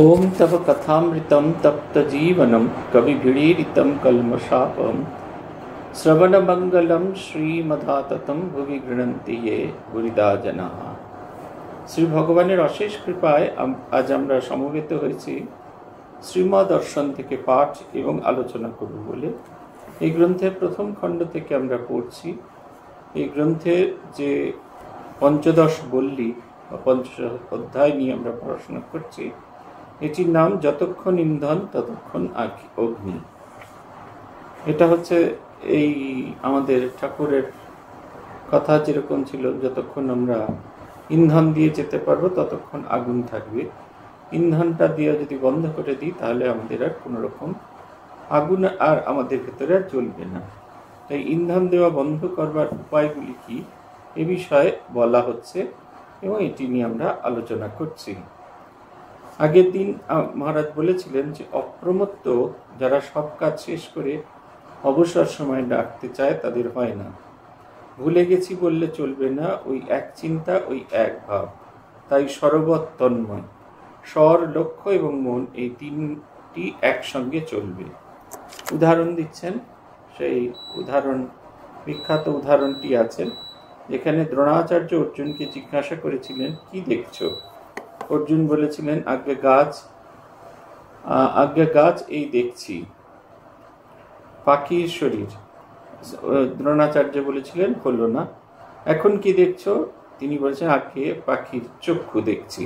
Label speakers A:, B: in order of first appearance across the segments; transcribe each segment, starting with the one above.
A: ॐ तव कथामृतं तप्तजीवनं कविभिडीरितं कल्मषापं श्रवणमङ्गलं শ্রীমধাততম ভুবি গৃণন্তি ইয়ে গুরিদা জনাহ শ্রী ভগবানের অশেষ কৃপায় আজ আমরা সমবেত হয়েছি শ্রীমা দর্শন থেকে পাঠ এবং আলোচনা করব বলে এই গ্রন্থের প্রথম খণ্ড থেকে আমরা পড়ছি এই গ্রন্থের যে পঞ্চদশ বল্লী বা পঞ্চদশ অধ্যায় নিয়ে আমরা পড়াশোনা করছি এটির নাম যতক্ষণ ইন্ধন ততক্ষণ অগ্নি এটা হচ্ছে এই আমাদের ঠাকুরের কথা যেরকম ছিল যতক্ষণ আমরা ইন্ধন দিয়ে যেতে পারবো ততক্ষণ আগুন থাকবে ইন্ধনটা দিয়ে যদি বন্ধ করে দিই তাহলে আমাদের আর কোনো রকম আগুন আর আমাদের ভেতরে আর চলবে না তাই ইন্ধন দেওয়া বন্ধ করবার উপায়গুলি কি এ বিষয়ে বলা হচ্ছে এবং এটি নিয়ে আমরা আলোচনা করছি আগের দিন মহারাজ বলেছিলেন যে অপ্রমত্ত যারা সব কাজ শেষ করে অবসর সময় ডাকতে চায় তাদের হয় না ভুলে গেছি বললে চলবে না ওই এক চিন্তা ওই এক ভাব তাই সরবত তন্ময় স্বর লক্ষ্য এবং মন এই তিনটি একসঙ্গে চলবে উদাহরণ দিচ্ছেন সেই উদাহরণ বিখ্যাত উদাহরণটি আছে যেখানে দ্রোণাচার্য অর্জুনকে জিজ্ঞাসা করেছিলেন কি দেখছো অর্জুন বলেছিলেন আজ্ঞা গাছ আজ্ঞা গাছ এই দেখছি পাখির শরীর দ্রোণাচার্য বলেছিলেন হলো না এখন কি দেখছো তিনি বলছেন আগে পাখির চক্ষু দেখছি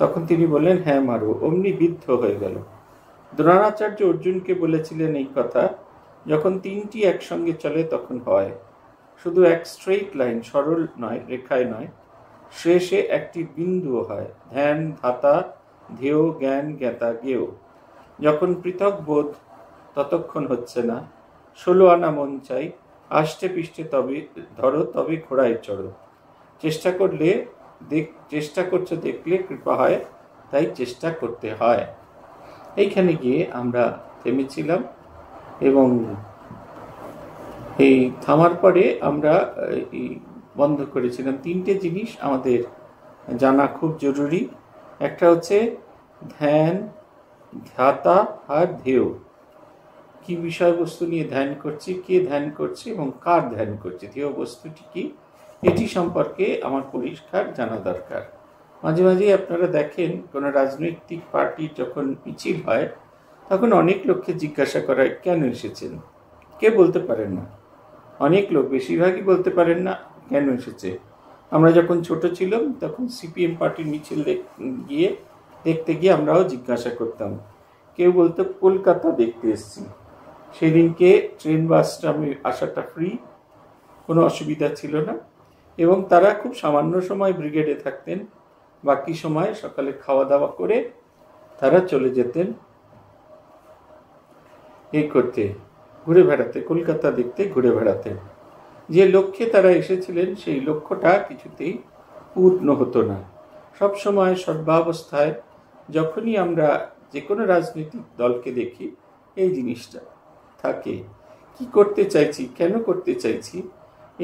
A: তখন তিনি বললেন হ্যাঁ মারো অমনি বিদ্ধ হয়ে গেল দ্রোণাচার্য অর্জুনকে বলেছিলেন এই কথা যখন তিনটি একসঙ্গে চলে তখন হয় শুধু এক স্ট্রেইট লাইন সরল নয় রেখায় নয় শেষে একটি বিন্দু হয় ধ্যান ধাতা ধেয় জ্ঞান জ্ঞাতা গেও যখন পৃথক বোধ ততক্ষণ হচ্ছে না ষোলো আনা মন চাই আষ্টে পিষ্টে তবে ধরো তবে ঘোড়ায় চড়ো চেষ্টা করলে দেখ চেষ্টা করছো দেখলে কৃপা হয় তাই চেষ্টা করতে হয় এইখানে গিয়ে আমরা থেমেছিলাম এবং এই থামার পরে আমরা এই বন্ধ করেছিলাম তিনটে জিনিস আমাদের জানা খুব জরুরি একটা হচ্ছে ধ্যান ধ্যাতা আর ধেয় কি বিষয়বস্তু নিয়ে ধ্যান করছে কে ধ্যান করছে এবং কার ধ্যান করছে ধ্যেয় বস্তুটি কি এটি সম্পর্কে আমার পরিষ্কার জানা দরকার মাঝে মাঝেই আপনারা দেখেন কোনো রাজনৈতিক পার্টি যখন মিছিল হয় তখন অনেক লোককে জিজ্ঞাসা করায় কেন এসেছেন কে বলতে পারেন না অনেক লোক বেশিরভাগই বলতে পারেন না কেন এসেছে আমরা যখন ছোট ছিলাম তখন সিপিএম পার্টির মিছিল গিয়ে দেখতে গিয়ে আমরাও জিজ্ঞাসা করতাম কেউ বলতো কলকাতা দেখতে এসছি সেদিনকে ট্রেন বাসটা আমি আসাটা ফ্রি কোনো অসুবিধা ছিল না এবং তারা খুব সামান্য সময় ব্রিগেডে থাকতেন বাকি সময় সকালে খাওয়া দাওয়া করে তারা চলে যেতেন এ করতে ঘুরে বেড়াতে কলকাতা দেখতে ঘুরে বেড়াতে যে লক্ষ্যে তারা এসেছিলেন সেই লক্ষ্যটা কিছুতেই পূর্ণ হতো না সবসময় সর্বাবস্থায় যখনই আমরা যে কোনো রাজনৈতিক দলকে দেখি এই জিনিসটা থাকে কি করতে চাইছি কেন করতে চাইছি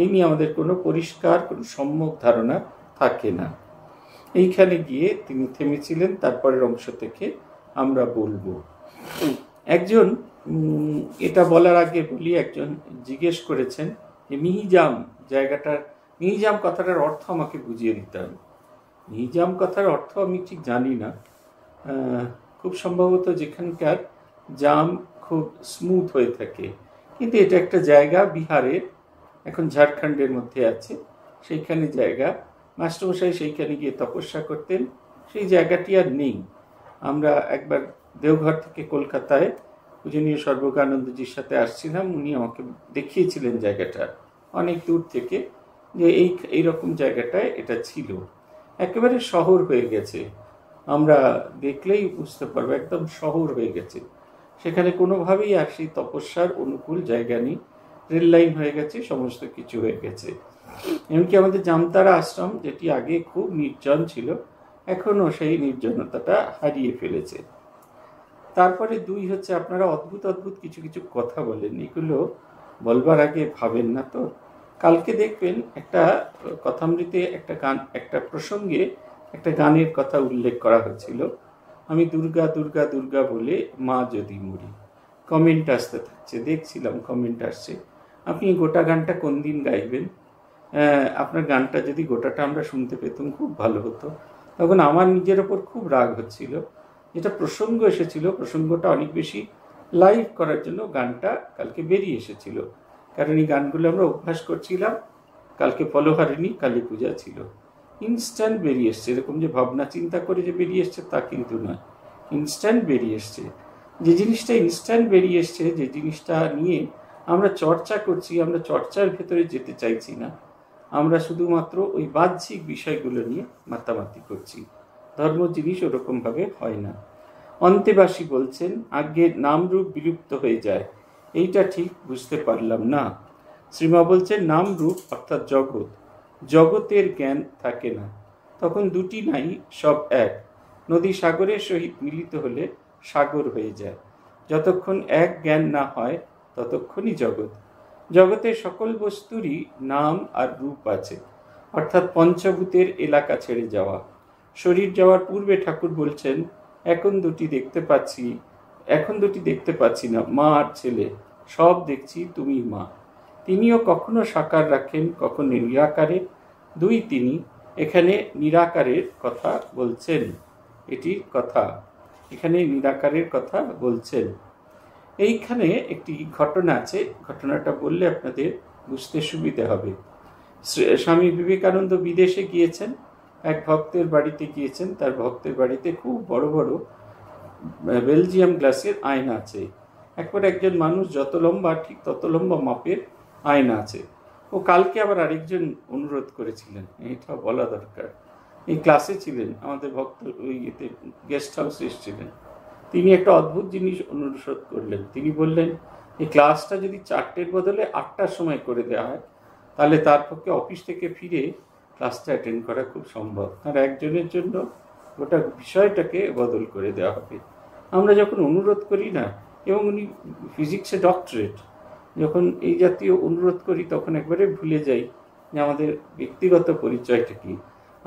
A: এই নিয়ে আমাদের কোনো পরিষ্কার কোনো সম্যক ধারণা থাকে না এইখানে গিয়ে তিনি থেমেছিলেন তারপরের অংশ থেকে আমরা বলবো একজন এটা বলার আগে বলি একজন জিজ্ঞেস করেছেন যে মিহিজাম জায়গাটার মিহিজাম কথাটার অর্থ আমাকে বুঝিয়ে দিতে হবে মিহিজাম কথার অর্থ আমি ঠিক জানি না খুব সম্ভবত যেখানকার জাম খুব স্মুথ হয়ে থাকে কিন্তু এটা একটা জায়গা বিহারের এখন ঝাড়খণ্ডের মধ্যে আছে সেইখানে জায়গা মাস্টারমশাই সেইখানে গিয়ে তপস্যা করতেন সেই জায়গাটি আর নেই আমরা একবার দেওঘর থেকে কলকাতায় পূজনীয় সর্বকানন্দজির সাথে আসছিলাম উনি আমাকে দেখিয়েছিলেন জায়গাটা অনেক দূর থেকে যে এই এইরকম জায়গাটায় এটা ছিল একেবারে শহর হয়ে গেছে আমরা দেখলেই বুঝতে পারবো একদম শহর হয়ে গেছে সেখানে কোনোভাবেই আর সেই তপস্যার অনুকূল জায়গা নেই রেললাইন হয়ে গেছে সমস্ত কিছু হয়ে গেছে এমনকি আমাদের জামতারা আশ্রম যেটি আগে খুব নির্জন ছিল এখনও সেই নির্জনতাটা হারিয়ে ফেলেছে তারপরে দুই হচ্ছে আপনারা অদ্ভুত অদ্ভুত কিছু কিছু কথা বলেন এগুলো বলবার আগে ভাবেন না তো কালকে দেখবেন একটা কথামৃতে একটা গান একটা প্রসঙ্গে একটা গানের কথা উল্লেখ করা হয়েছিল আমি দুর্গা দুর্গা দুর্গা বলে মা যদি মরি কমেন্ট আসতে থাকছে দেখছিলাম কমেন্ট আসছে আপনি গোটা গানটা কোন দিন গাইবেন হ্যাঁ, আপনার গানটা যদি গোটাটা আমরা শুনতে পেতাম খুব ভালো হতো তখন আমার নিজের ওপর খুব রাগ হচ্ছিলো যেটা প্রসঙ্গ এসেছিল প্রসঙ্গটা অনেক বেশি লাইভ করার জন্য গানটা কালকে বেরিয়ে এসেছিল কারণ এই গানগুলো আমরা অভ্যাস করছিলাম কালকে হারেনি কালী পূজা ছিল ইনস্ট্যান্ট বেরিয়ে এসছে এরকম যে ভাবনা চিন্তা করে যে বেরিয়ে এসছে তা কিন্তু নয় ইনস্ট্যান্ট বেরিয়ে এসছে যে জিনিসটা ইনস্ট্যান্ট বেরিয়ে এসছে যে জিনিসটা নিয়ে আমরা চর্চা করছি আমরা চর্চার ভেতরে যেতে চাইছি না আমরা শুধুমাত্র ওই বাহ্যিক বিষয়গুলো নিয়ে মাতামাতি করছি ধর্ম জিনিস ওরকমভাবে হয় না অন্তেবাসী বলছেন আজ্ঞের নামরূপ বিলুপ্ত হয়ে যায় এইটা ঠিক বুঝতে পারলাম না শ্রীমা বলছেন নামরূপ অর্থাৎ জগৎ জগতের জ্ঞান থাকে না তখন দুটি নাই সব এক নদী সাগরের সহিত মিলিত হলে সাগর হয়ে যায় যতক্ষণ এক জ্ঞান না হয় ততক্ষণই জগৎ জগতের সকল বস্তুরই নাম আর রূপ আছে অর্থাৎ পঞ্চভূতের এলাকা ছেড়ে যাওয়া শরীর যাওয়ার পূর্বে ঠাকুর বলছেন এখন দুটি দেখতে পাচ্ছি এখন দুটি দেখতে পাচ্ছি না মা আর ছেলে সব দেখছি তুমি মা তিনিও কখনো সাকার রাখেন কখনো নিরাকারে দুই তিনি এখানে নিরাকারের কথা বলছেন এটি কথা এখানে নিরাকারের কথা বলছেন এইখানে একটি ঘটনা আছে ঘটনাটা বললে আপনাদের বুঝতে সুবিধে হবে স্বামী বিবেকানন্দ বিদেশে গিয়েছেন এক ভক্তের বাড়িতে গিয়েছেন তার ভক্তের বাড়িতে খুব বড় বড় বেলজিয়াম গ্লাসের আয়না আছে একবার একজন মানুষ যত লম্বা ঠিক তত লম্বা মাপের আয়না আছে ও কালকে আবার আরেকজন অনুরোধ করেছিলেন এটা বলা দরকার এই ক্লাসে ছিলেন আমাদের ভক্ত ওই ইয়েতে গেস্ট হাউসে এসেছিলেন তিনি একটা অদ্ভুত জিনিস অনুরোধ করলেন তিনি বললেন এই ক্লাসটা যদি চারটের বদলে আটটার সময় করে দেওয়া হয় তাহলে তার পক্ষে অফিস থেকে ফিরে ক্লাসটা অ্যাটেন্ড করা খুব সম্ভব আর একজনের জন্য গোটা বিষয়টাকে বদল করে দেওয়া হবে আমরা যখন অনুরোধ করি না এবং উনি ফিজিক্সে ডক্টরেট যখন এই জাতীয় অনুরোধ করি তখন একবারে ভুলে যাই যে আমাদের ব্যক্তিগত পরিচয়টা কী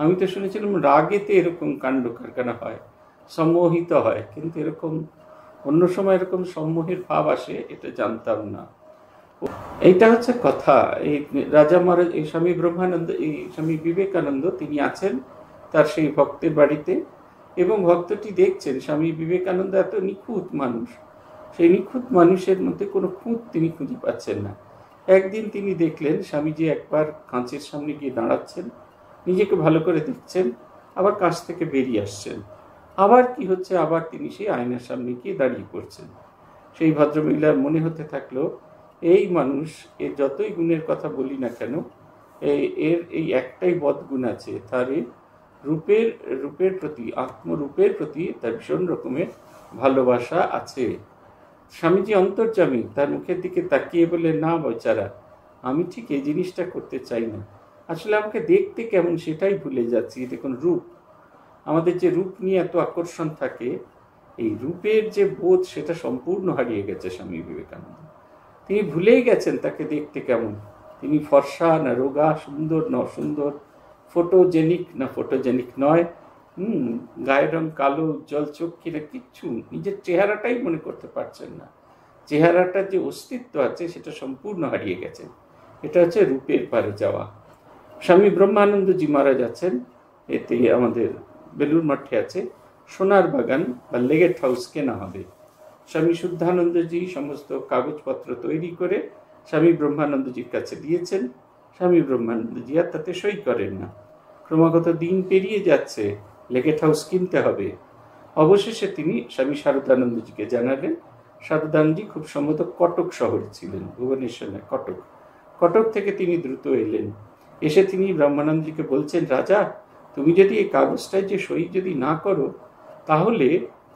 A: আমি তো শুনেছিলাম রাগেতে এরকম কাণ্ড কারখানা হয় সম্মোহিত হয় কিন্তু এরকম অন্য সময় এরকম সম্মোহের ভাব আসে এটা জানতাম না এইটা হচ্ছে কথা এই রাজা মহারাজ এই স্বামী ব্রহ্মানন্দ এই স্বামী বিবেকানন্দ তিনি আছেন তার সেই ভক্তের বাড়িতে এবং ভক্তটি দেখছেন স্বামী বিবেকানন্দ এত নিখুঁত মানুষ সেই নিখুঁত মানুষের মধ্যে কোনো খুঁত তিনি খুঁজে পাচ্ছেন না একদিন তিনি দেখলেন স্বামীজি একবার কাঁচের সামনে গিয়ে দাঁড়াচ্ছেন নিজেকে ভালো করে দেখছেন আবার কাঁচ থেকে বেরিয়ে আসছেন আবার কি হচ্ছে আবার তিনি সেই আয়নার সামনে গিয়ে দাঁড়িয়ে পড়ছেন সেই ভদ্রমহিলার মনে হতে থাকলো এই মানুষ এ যতই গুণের কথা বলি না কেন এর এই একটাই বদগুণ আছে তার রূপের রূপের প্রতি আত্মরূপের প্রতি তার ভীষণ রকমের ভালোবাসা আছে স্বামীজি অন্তর্জামী তার মুখের দিকে তাকিয়ে বলে না বেচারা আমি ঠিক এই জিনিসটা করতে চাই না আসলে আমাকে দেখতে কেমন সেটাই ভুলে যাচ্ছি দেখুন রূপ আমাদের যে রূপ নিয়ে এত আকর্ষণ থাকে এই রূপের যে বোধ সেটা সম্পূর্ণ হারিয়ে গেছে স্বামী বিবেকানন্দ তিনি ভুলেই গেছেন তাকে দেখতে কেমন তিনি ফর্সা না রোগা সুন্দর না অসুন্দর ফটোজেনিক না ফটোজেনিক নয় হুম গায়ের রং কালো উজ্জ্বল চোখ কিনা কিচ্ছু নিজের চেহারাটাই মনে করতে পারছেন না চেহারাটার যে অস্তিত্ব আছে সেটা সম্পূর্ণ হারিয়ে গেছে এটা হচ্ছে রূপের পারে যাওয়া স্বামী ব্রহ্মানন্দজি মারা যাচ্ছেন এতে আমাদের বেলুর মাঠে আছে সোনার বাগান বা লেগেট হাউস কেনা হবে স্বামী শুদ্ধানন্দজি সমস্ত কাগজপত্র তৈরি করে স্বামী ব্রহ্মানন্দজির কাছে দিয়েছেন স্বামী ব্রহ্মানন্দজি আর তাতে সই করেন না ক্রমাগত দিন পেরিয়ে যাচ্ছে লেগেট হাউস কিনতে হবে অবশেষে তিনি স্বামী শারদানন্দজিকে জানালেন শারদানজি খুব সম্মত কটক শহরে ছিলেন ভুবনেশ্বর না কটক কটক থেকে তিনি দ্রুত এলেন এসে তিনি ব্রহ্মানন্দজিকে বলছেন রাজা তুমি যদি এই কাগজটায় যে সই যদি না করো তাহলে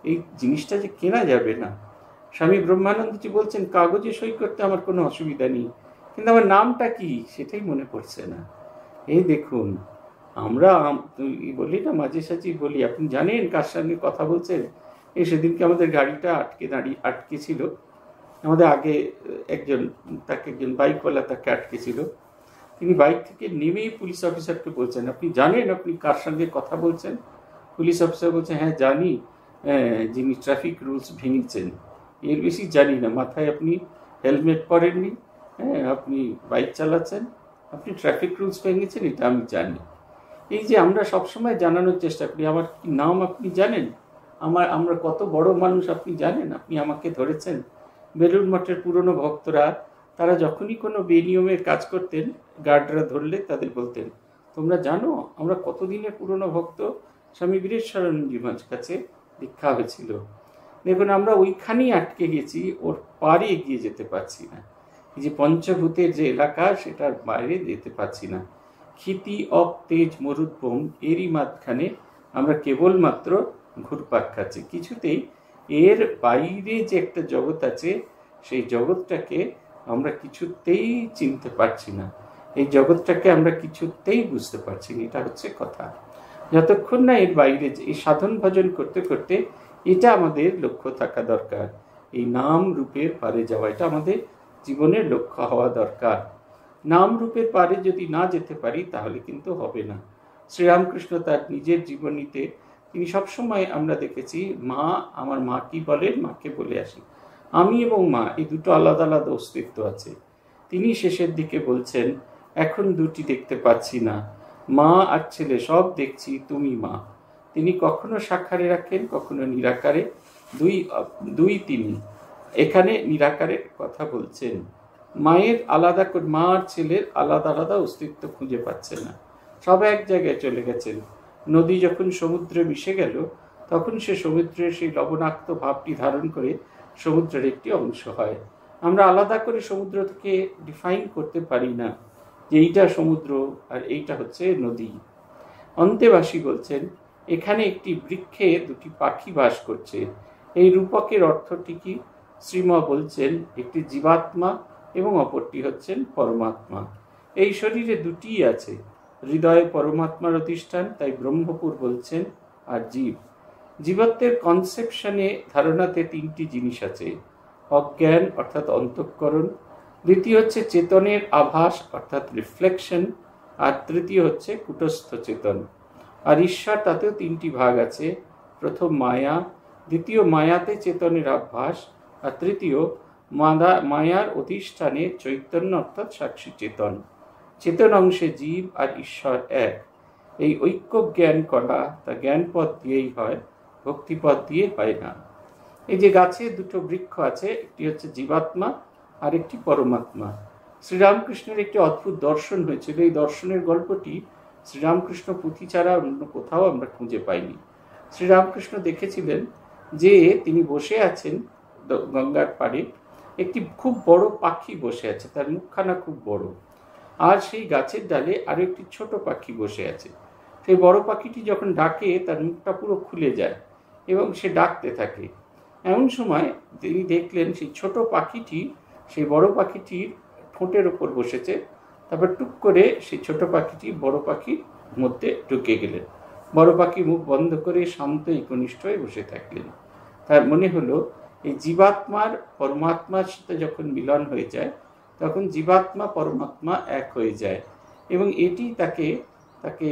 A: এই জিনিসটা যে কেনা যাবে না স্বামী ব্রহ্মানন্দজি বলছেন কাগজে সই করতে আমার কোনো অসুবিধা নেই কিন্তু আমার নামটা কি সেটাই মনে পড়ছে না এই দেখুন আমরা বলি না মাঝে সাঝে বলি আপনি জানেন কার সঙ্গে কথা বলছেন এই সেদিনকে আমাদের গাড়িটা আটকে দাঁড়িয়ে আটকে ছিল আমাদের আগে একজন তাকে একজন বাইকওয়ালা তাকে আটকে ছিল তিনি বাইক থেকে নেমেই পুলিশ অফিসারকে বলছেন আপনি জানেন আপনি কার সঙ্গে কথা বলছেন পুলিশ অফিসার বলছে হ্যাঁ জানি যিনি ট্রাফিক রুলস ভেঙেছেন এর বেশি জানি না মাথায় আপনি হেলমেট পরেননি হ্যাঁ আপনি বাইক চালাচ্ছেন আপনি ট্রাফিক রুলস ভেঙেছেন এটা আমি জানি এই যে আমরা সবসময় জানানোর চেষ্টা করি আমার কি নাম আপনি জানেন আমার আমরা কত বড় মানুষ আপনি জানেন আপনি আমাকে ধরেছেন বেলুন মঠের পুরনো ভক্তরা তারা যখনই কোনো বেনিয়মের কাজ করতেন গার্ডরা ধরলে তাদের বলতেন তোমরা জানো আমরা কতদিনের পুরনো ভক্ত স্বামী বীরেশ্বরানন্দী মাঝ কাছে দীক্ষা হয়েছিল দেখুন আমরা ওইখানেই আটকে গেছি ওর পারে এগিয়ে যেতে পারছি না যে পঞ্চভূতের যে এলাকা সেটার বাইরে যেতে পারছি না ক্ষিতি অপ তেজ মরুদ্ভম এরই মাঝখানে আমরা কেবলমাত্র ঘুরপাক খাচ্ছি কিছুতেই এর বাইরে যে একটা জগৎ আছে সেই জগৎটাকে আমরা কিছুতেই চিনতে পারছি না এই জগৎটাকে আমরা কিছুতেই বুঝতে পারছি না এটা হচ্ছে কথা যতক্ষণ না এর বাইরে এই সাধন ভজন করতে করতে এটা আমাদের লক্ষ্য থাকা দরকার এই নাম রূপের পারে যাওয়া এটা আমাদের জীবনের লক্ষ্য হওয়া দরকার নাম রূপের পারে যদি না যেতে পারি তাহলে কিন্তু হবে না শ্রীরামকৃষ্ণ তার নিজের জীবনীতে তিনি সবসময় আমরা দেখেছি মা আমার মা কি বলেন মাকে বলে আসি আমি এবং মা এই দুটো আলাদা আলাদা অস্তিত্ব আছে তিনি শেষের দিকে বলছেন এখন দুটি দেখতে পাচ্ছি না মা আর ছেলে সব দেখছি তুমি মা তিনি কখনো সাক্ষারে রাখেন কখনো নিরাকারে দুই দুই তিনি এখানে নিরাকারের কথা বলছেন মায়ের আলাদা মা আর ছেলের আলাদা আলাদা অস্তিত্ব খুঁজে পাচ্ছে না সব এক জায়গায় চলে গেছেন নদী যখন সমুদ্রে মিশে গেল তখন সে সমুদ্রের সেই লবণাক্ত ভাবটি ধারণ করে সমুদ্রের একটি অংশ হয় আমরা আলাদা করে সমুদ্র থেকে ডিফাইন করতে পারি না যে এইটা সমুদ্র আর এইটা হচ্ছে নদী অন্তেবাসী বলছেন এখানে একটি বৃক্ষে দুটি পাখি বাস করছে এই রূপকের অর্থটি কি শ্রীমা বলছেন একটি জীবাত্মা এবং অপরটি হচ্ছেন পরমাত্মা এই শরীরে দুটিই আছে হৃদয়ে পরমাত্মার অধিষ্ঠান তাই ব্রহ্মপুর বলছেন আর জীব জীবাত্মের কনসেপশনে ধারণাতে তিনটি জিনিস আছে অজ্ঞান অর্থাৎ অন্তঃকরণ দ্বিতীয় হচ্ছে চেতনের আভাস অর্থাৎ রিফ্লেকশন আর তৃতীয় হচ্ছে কুটস্থ চেতন আর ঈশ্বর তাতেও তিনটি ভাগ আছে প্রথম মায়া দ্বিতীয় মায়াতে চেতনের আভ্যাস আর তৃতীয় মাদা মায়ার অধিষ্ঠানে চৈতন্য অর্থাৎ সাক্ষী চেতন চেতন অংশে জীব আর ঈশ্বর এক এই ঐক্য জ্ঞান করা তা জ্ঞান পথ দিয়েই হয় ভক্তিপথ দিয়ে হয় না এই যে গাছে দুটো বৃক্ষ আছে একটি হচ্ছে জীবাত্মা আর একটি পরমাত্মা শ্রীরামকৃষ্ণের একটি অদ্ভুত দর্শন হয়েছিল এই দর্শনের গল্পটি শ্রীরামকৃষ্ণ পুঁথি ছাড়া অন্য কোথাও আমরা খুঁজে পাইনি শ্রীরামকৃষ্ণ দেখেছিলেন যে তিনি বসে আছেন গঙ্গার পাড়ে একটি খুব বড় পাখি বসে আছে তার মুখখানা খুব বড় আর সেই গাছের ডালে আরও একটি ছোট পাখি বসে আছে সেই বড় পাখিটি যখন ডাকে তার মুখটা পুরো খুলে যায় এবং সে ডাকতে থাকে এমন সময় তিনি দেখলেন সেই ছোট পাখিটি সেই বড় পাখিটির ঠোঁটের ওপর বসেছে তারপর টুক করে সেই ছোট পাখিটি বড় পাখির মধ্যে ঢুকে গেলেন বড় পাখি মুখ বন্ধ করে শান্ত একনিষ্ঠ হয়ে বসে থাকলেন তার মনে হলো এই জীবাত্মার পরমাত্মার সাথে যখন মিলন হয়ে যায় তখন জীবাত্মা পরমাত্মা এক হয়ে যায় এবং এটি তাকে তাকে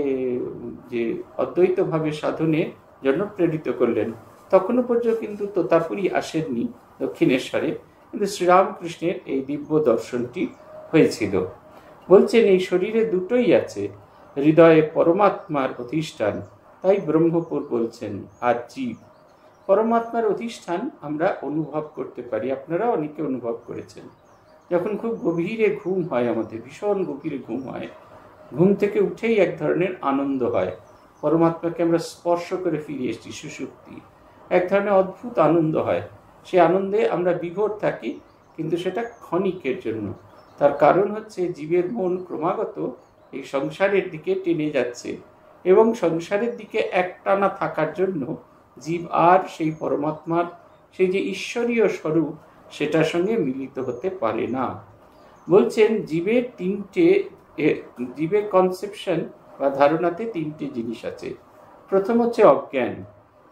A: যে অদ্বৈতভাবে সাধনে জন্য প্রেরিত করলেন তখনও পর্যন্ত কিন্তু তোতাপুরি আসেননি দক্ষিণেশ্বরে কিন্তু শ্রীরামকৃষ্ণের এই দিব্য দর্শনটি হয়েছিল বলছেন এই শরীরে দুটোই আছে হৃদয়ে পরমাত্মার অধিষ্ঠান তাই ব্রহ্মপুর বলছেন আর জীব পরমাত্মার অধিষ্ঠান আমরা অনুভব করতে পারি আপনারা অনেকে অনুভব করেছেন যখন খুব গভীরে ঘুম হয় আমাদের ভীষণ গভীরে ঘুম হয় ঘুম থেকে উঠেই এক ধরনের আনন্দ হয় পরমাত্মাকে আমরা স্পর্শ করে ফিরে এসেছি সুশক্তি এক ধরনের অদ্ভুত আনন্দ হয় সে আনন্দে আমরা বিভোর থাকি কিন্তু সেটা ক্ষণিকের জন্য তার কারণ হচ্ছে জীবের মন ক্রমাগত এই সংসারের দিকে টেনে যাচ্ছে এবং সংসারের দিকে একটানা থাকার জন্য জীব আর সেই পরমাত্মার সেই যে ঈশ্বরীয় স্বরূপ সেটার সঙ্গে মিলিত হতে পারে না বলছেন জীবের তিনটে জীবের কনসেপশন বা ধারণাতে তিনটে জিনিস আছে প্রথম হচ্ছে অজ্ঞান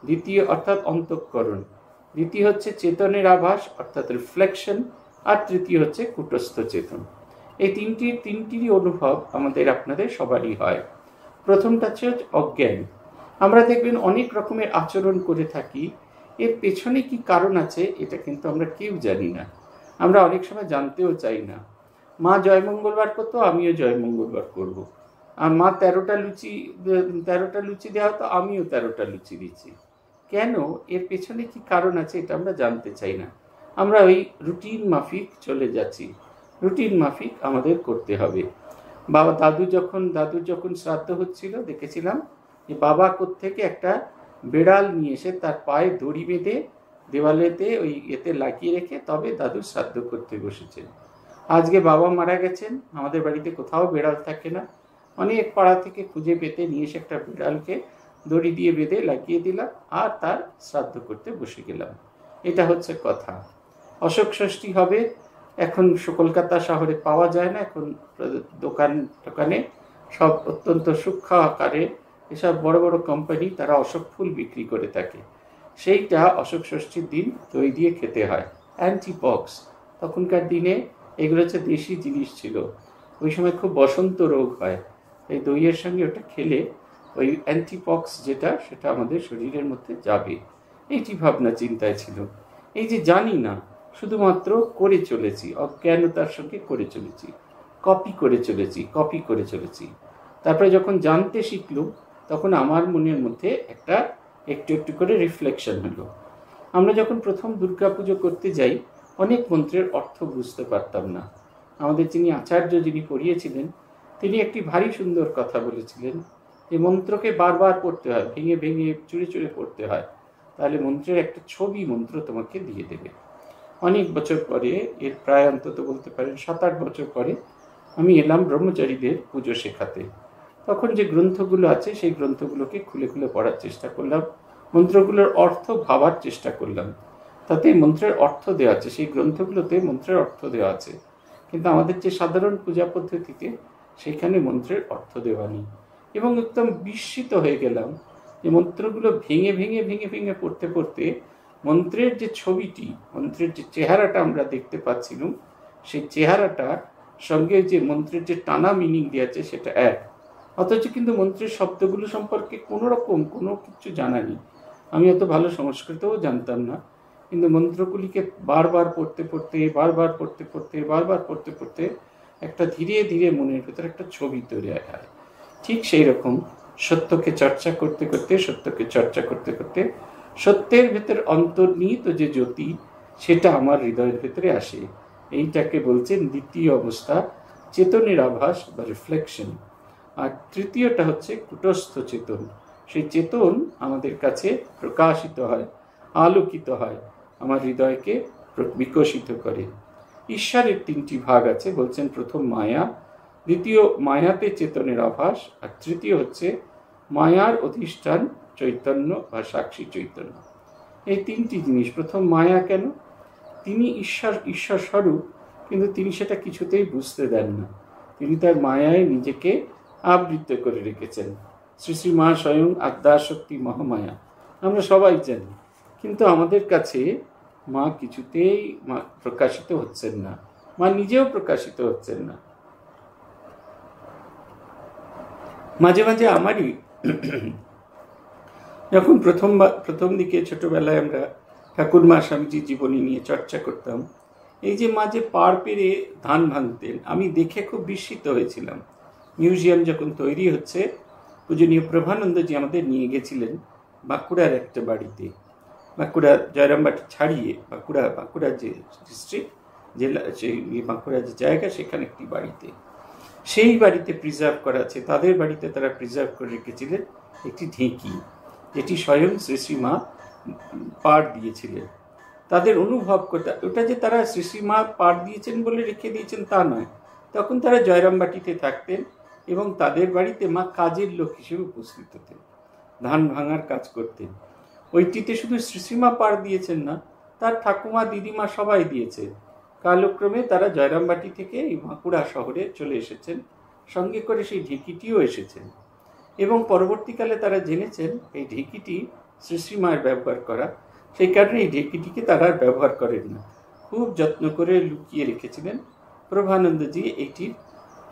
A: দ্বিতীয় অর্থাৎ অন্তঃকরণ দ্বিতীয় হচ্ছে চেতনের আভাস অর্থাৎ রিফ্লেকশন আর তৃতীয় হচ্ছে কুটস্থ চেতন এই তিনটি তিনটিরই অনুভব আমাদের আপনাদের সবারই হয় প্রথমটা হচ্ছে অজ্ঞান আমরা দেখবেন অনেক রকমের আচরণ করে থাকি এর পেছনে কি কারণ আছে এটা কিন্তু আমরা কেউ জানি না আমরা অনেক সময় জানতেও চাই না মা জয়মঙ্গলবার করতো আমিও জয়মঙ্গলবার করব। আর মা তেরোটা লুচি তেরোটা লুচি দেওয়া হতো আমিও তেরোটা লুচি দিচ্ছি কেন এর পেছনে কি কারণ আছে এটা আমরা জানতে চাই না আমরা ওই রুটিন মাফিক চলে যাচ্ছি রুটিন মাফিক আমাদের করতে হবে বাবা দাদু যখন দাদুর যখন শ্রাদ্ধ হচ্ছিল দেখেছিলাম যে বাবা থেকে একটা বেড়াল নিয়ে এসে তার পায়ে দড়ি বেঁধে দেওয়ালেতে ওই এতে লাগিয়ে রেখে তবে দাদুর শ্রাদ্ধ করতে বসেছেন আজকে বাবা মারা গেছেন আমাদের বাড়িতে কোথাও বেড়াল থাকে না অনেক পাড়া থেকে খুঁজে পেতে নিয়ে এসে একটা বেড়ালকে দড়ি দিয়ে বেঁধে লাগিয়ে দিলাম আর তার শ্রাদ্ধ করতে বসে গেলাম এটা হচ্ছে কথা অশোক ষষ্ঠী হবে এখন কলকাতা শহরে পাওয়া যায় না এখন দোকান দোকানে সব অত্যন্ত সূক্ষ্ম আকারে এসব বড় বড় কোম্পানি তারা অশোক ফুল বিক্রি করে থাকে সেইটা অশোক ষষ্ঠীর দিন দই দিয়ে খেতে হয় অ্যান্টিপক্স তখনকার দিনে এগুলো হচ্ছে দেশি জিনিস ছিল ওই সময় খুব বসন্ত রোগ হয় এই দইয়ের সঙ্গে ওটা খেলে ওই অ্যান্টিপক্স যেটা সেটা আমাদের শরীরের মধ্যে যাবে এইটি ভাবনা চিন্তায় ছিল এই যে জানি না শুধুমাত্র করে চলেছি অজ্ঞানতার সঙ্গে করে চলেছি কপি করে চলেছি কপি করে চলেছি তারপরে যখন জানতে শিখল তখন আমার মনের মধ্যে একটা একটু একটু করে রিফ্লেকশন হলো আমরা যখন প্রথম দুর্গা পুজো করতে যাই অনেক মন্ত্রের অর্থ বুঝতে পারতাম না আমাদের যিনি আচার্য যিনি পড়িয়েছিলেন তিনি একটি ভারী সুন্দর কথা বলেছিলেন যে মন্ত্রকে বারবার পড়তে হয় ভেঙে ভেঙে চুড়ে চুড়ে পড়তে হয় তাহলে মন্ত্রের একটা ছবি মন্ত্র তোমাকে দিয়ে দেবে অনেক বছর পরে এর প্রায় অন্তত বলতে পারেন সাত আট বছর পরে আমি এলাম ব্রহ্মচারীদের পুজো শেখাতে তখন যে গ্রন্থগুলো আছে সেই গ্রন্থগুলোকে খুলে খুলে পড়ার চেষ্টা করলাম মন্ত্রগুলোর অর্থ ভাবার চেষ্টা করলাম তাতে মন্ত্রের অর্থ দেওয়া আছে সেই গ্রন্থগুলোতে মন্ত্রের অর্থ দেওয়া আছে কিন্তু আমাদের যে সাধারণ পূজা পদ্ধতিতে সেখানে মন্ত্রের অর্থ দেওয়া নেই এবং একদম বিস্মিত হয়ে গেলাম যে মন্ত্রগুলো ভেঙে ভেঙে ভেঙে ভেঙে পড়তে পড়তে মন্ত্রের যে ছবিটি মন্ত্রের যে চেহারাটা আমরা দেখতে পাচ্ছিলাম সেই চেহারাটা সঙ্গে যে মন্ত্রের যে টানা মিনিং দিয়েছে সেটা এক অথচ কিন্তু মন্ত্রের শব্দগুলো সম্পর্কে কোনো রকম কোনো কিছু জানা নেই আমি অত ভালো সংস্কৃতও জানতাম না কিন্তু মন্ত্রগুলিকে বারবার পড়তে পড়তে বারবার পড়তে পড়তে বারবার পড়তে পড়তে একটা ধীরে ধীরে মনের ভেতরে একটা ছবি তৈরি হয় ঠিক সেই রকম সত্যকে চর্চা করতে করতে সত্যকে চর্চা করতে করতে সত্যের ভেতরে অন্তর্নিহিত যে জ্যোতি সেটা আমার হৃদয়ের ভেতরে আসে এইটাকে বলছেন দ্বিতীয় অবস্থা চেতনের আভাস বা রিফ্লেকশন আর তৃতীয়টা হচ্ছে কুটস্থ চেতন সেই চেতন আমাদের কাছে প্রকাশিত হয় আলোকিত হয় আমার হৃদয়কে বিকশিত করে ঈশ্বরের তিনটি ভাগ আছে বলছেন প্রথম মায়া দ্বিতীয় মায়াতে চেতনের আভাস আর তৃতীয় হচ্ছে মায়ার অধিষ্ঠান চৈতন্য বা সাক্ষী চৈতন্য এই তিনটি জিনিস প্রথম মায়া কেন তিনি ঈশ্বর ঈশ্বর স্বরূপ কিন্তু তিনি সেটা কিছুতেই বুঝতে দেন না তিনি তার মায়ায় নিজেকে আবৃত করে রেখেছেন শ্রী শ্রী মা স্বয়ং আদ্যাশক্তি মহামায়া আমরা সবাই জানি কিন্তু আমাদের কাছে মা কিছুতেই মা প্রকাশিত হচ্ছেন না মা নিজেও প্রকাশিত হচ্ছেন না মাঝে মাঝে আমারই যখন প্রথমবার প্রথম দিকে ছোটোবেলায় আমরা ঠাকুরমা স্বামীজি জীবনী নিয়ে চর্চা করতাম এই যে মা যে পাড় পেরে ধান ভাঙতেন আমি দেখে খুব বিস্মিত হয়েছিলাম মিউজিয়াম যখন তৈরি হচ্ছে পূজনীয় প্রভানন্দজি আমাদের নিয়ে গেছিলেন বাঁকুড়ার একটা বাড়িতে বাঁকুড়া জয়রামবাটি ছাড়িয়ে বাঁকুড়া বাঁকুড়া যে ডিস্ট্রিক্ট জেলা সেই বাঁকুড়ার যে জায়গা সেখানে একটি বাড়িতে সেই বাড়িতে প্রিজার্ভ করা আছে তাদের বাড়িতে তারা প্রিজার্ভ করে রেখেছিলেন একটি ঢেঁকি যেটি স্বয়ং শ্রী মা পার দিয়েছিলেন তাদের অনুভব করতে ওটা যে তারা শ্রী মা পার দিয়েছেন বলে রেখে দিয়েছেন তা নয় তখন তারা জয়রামবাটিতে থাকতেন এবং তাদের বাড়িতে মা কাজের লোক হিসেবে উপস্থিত হতেন ধান ভাঙার কাজ করতেন ওইটিতে শুধু শ্রীশ্রীমা পার দিয়েছেন না তার ঠাকুমা দিদিমা সবাই দিয়েছেন কালক্রমে তারা জয়রামবাটি থেকে এই বাঁকুড়া শহরে চলে এসেছেন সঙ্গে করে সেই ঢেঁকিটিও এসেছেন এবং পরবর্তীকালে তারা জেনেছেন এই ঢেকিটি শ্রী শ্রীমায়ের ব্যবহার করা সেই কারণে এই ঢেকিটিকে তারা আর ব্যবহার করেন না খুব যত্ন করে লুকিয়ে রেখেছিলেন প্রভানন্দজি এটির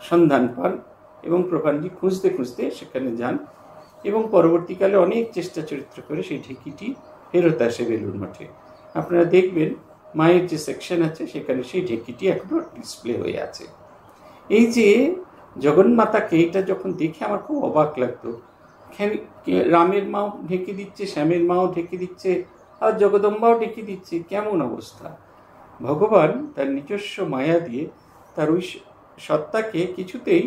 A: সন্ধান পান এবং প্রভানজি খুঁজতে খুঁজতে সেখানে যান এবং পরবর্তীকালে অনেক চেষ্টা চরিত্র করে সেই ঢেকিটি ফেরত আসে বেলুর মঠে আপনারা দেখবেন মায়ের যে সেকশন আছে সেখানে সেই ঢেকিটি এখনও ডিসপ্লে হয়ে আছে এই যে জগন্মাতাকে এটা যখন দেখে আমার খুব অবাক লাগতো রামের মাও ঢেকে দিচ্ছে শ্যামের মাও ঢেকে দিচ্ছে আর জগদম্বাও ঢেকে দিচ্ছে কেমন অবস্থা ভগবান তার নিজস্ব মায়া দিয়ে তার ওই সত্তাকে কিছুতেই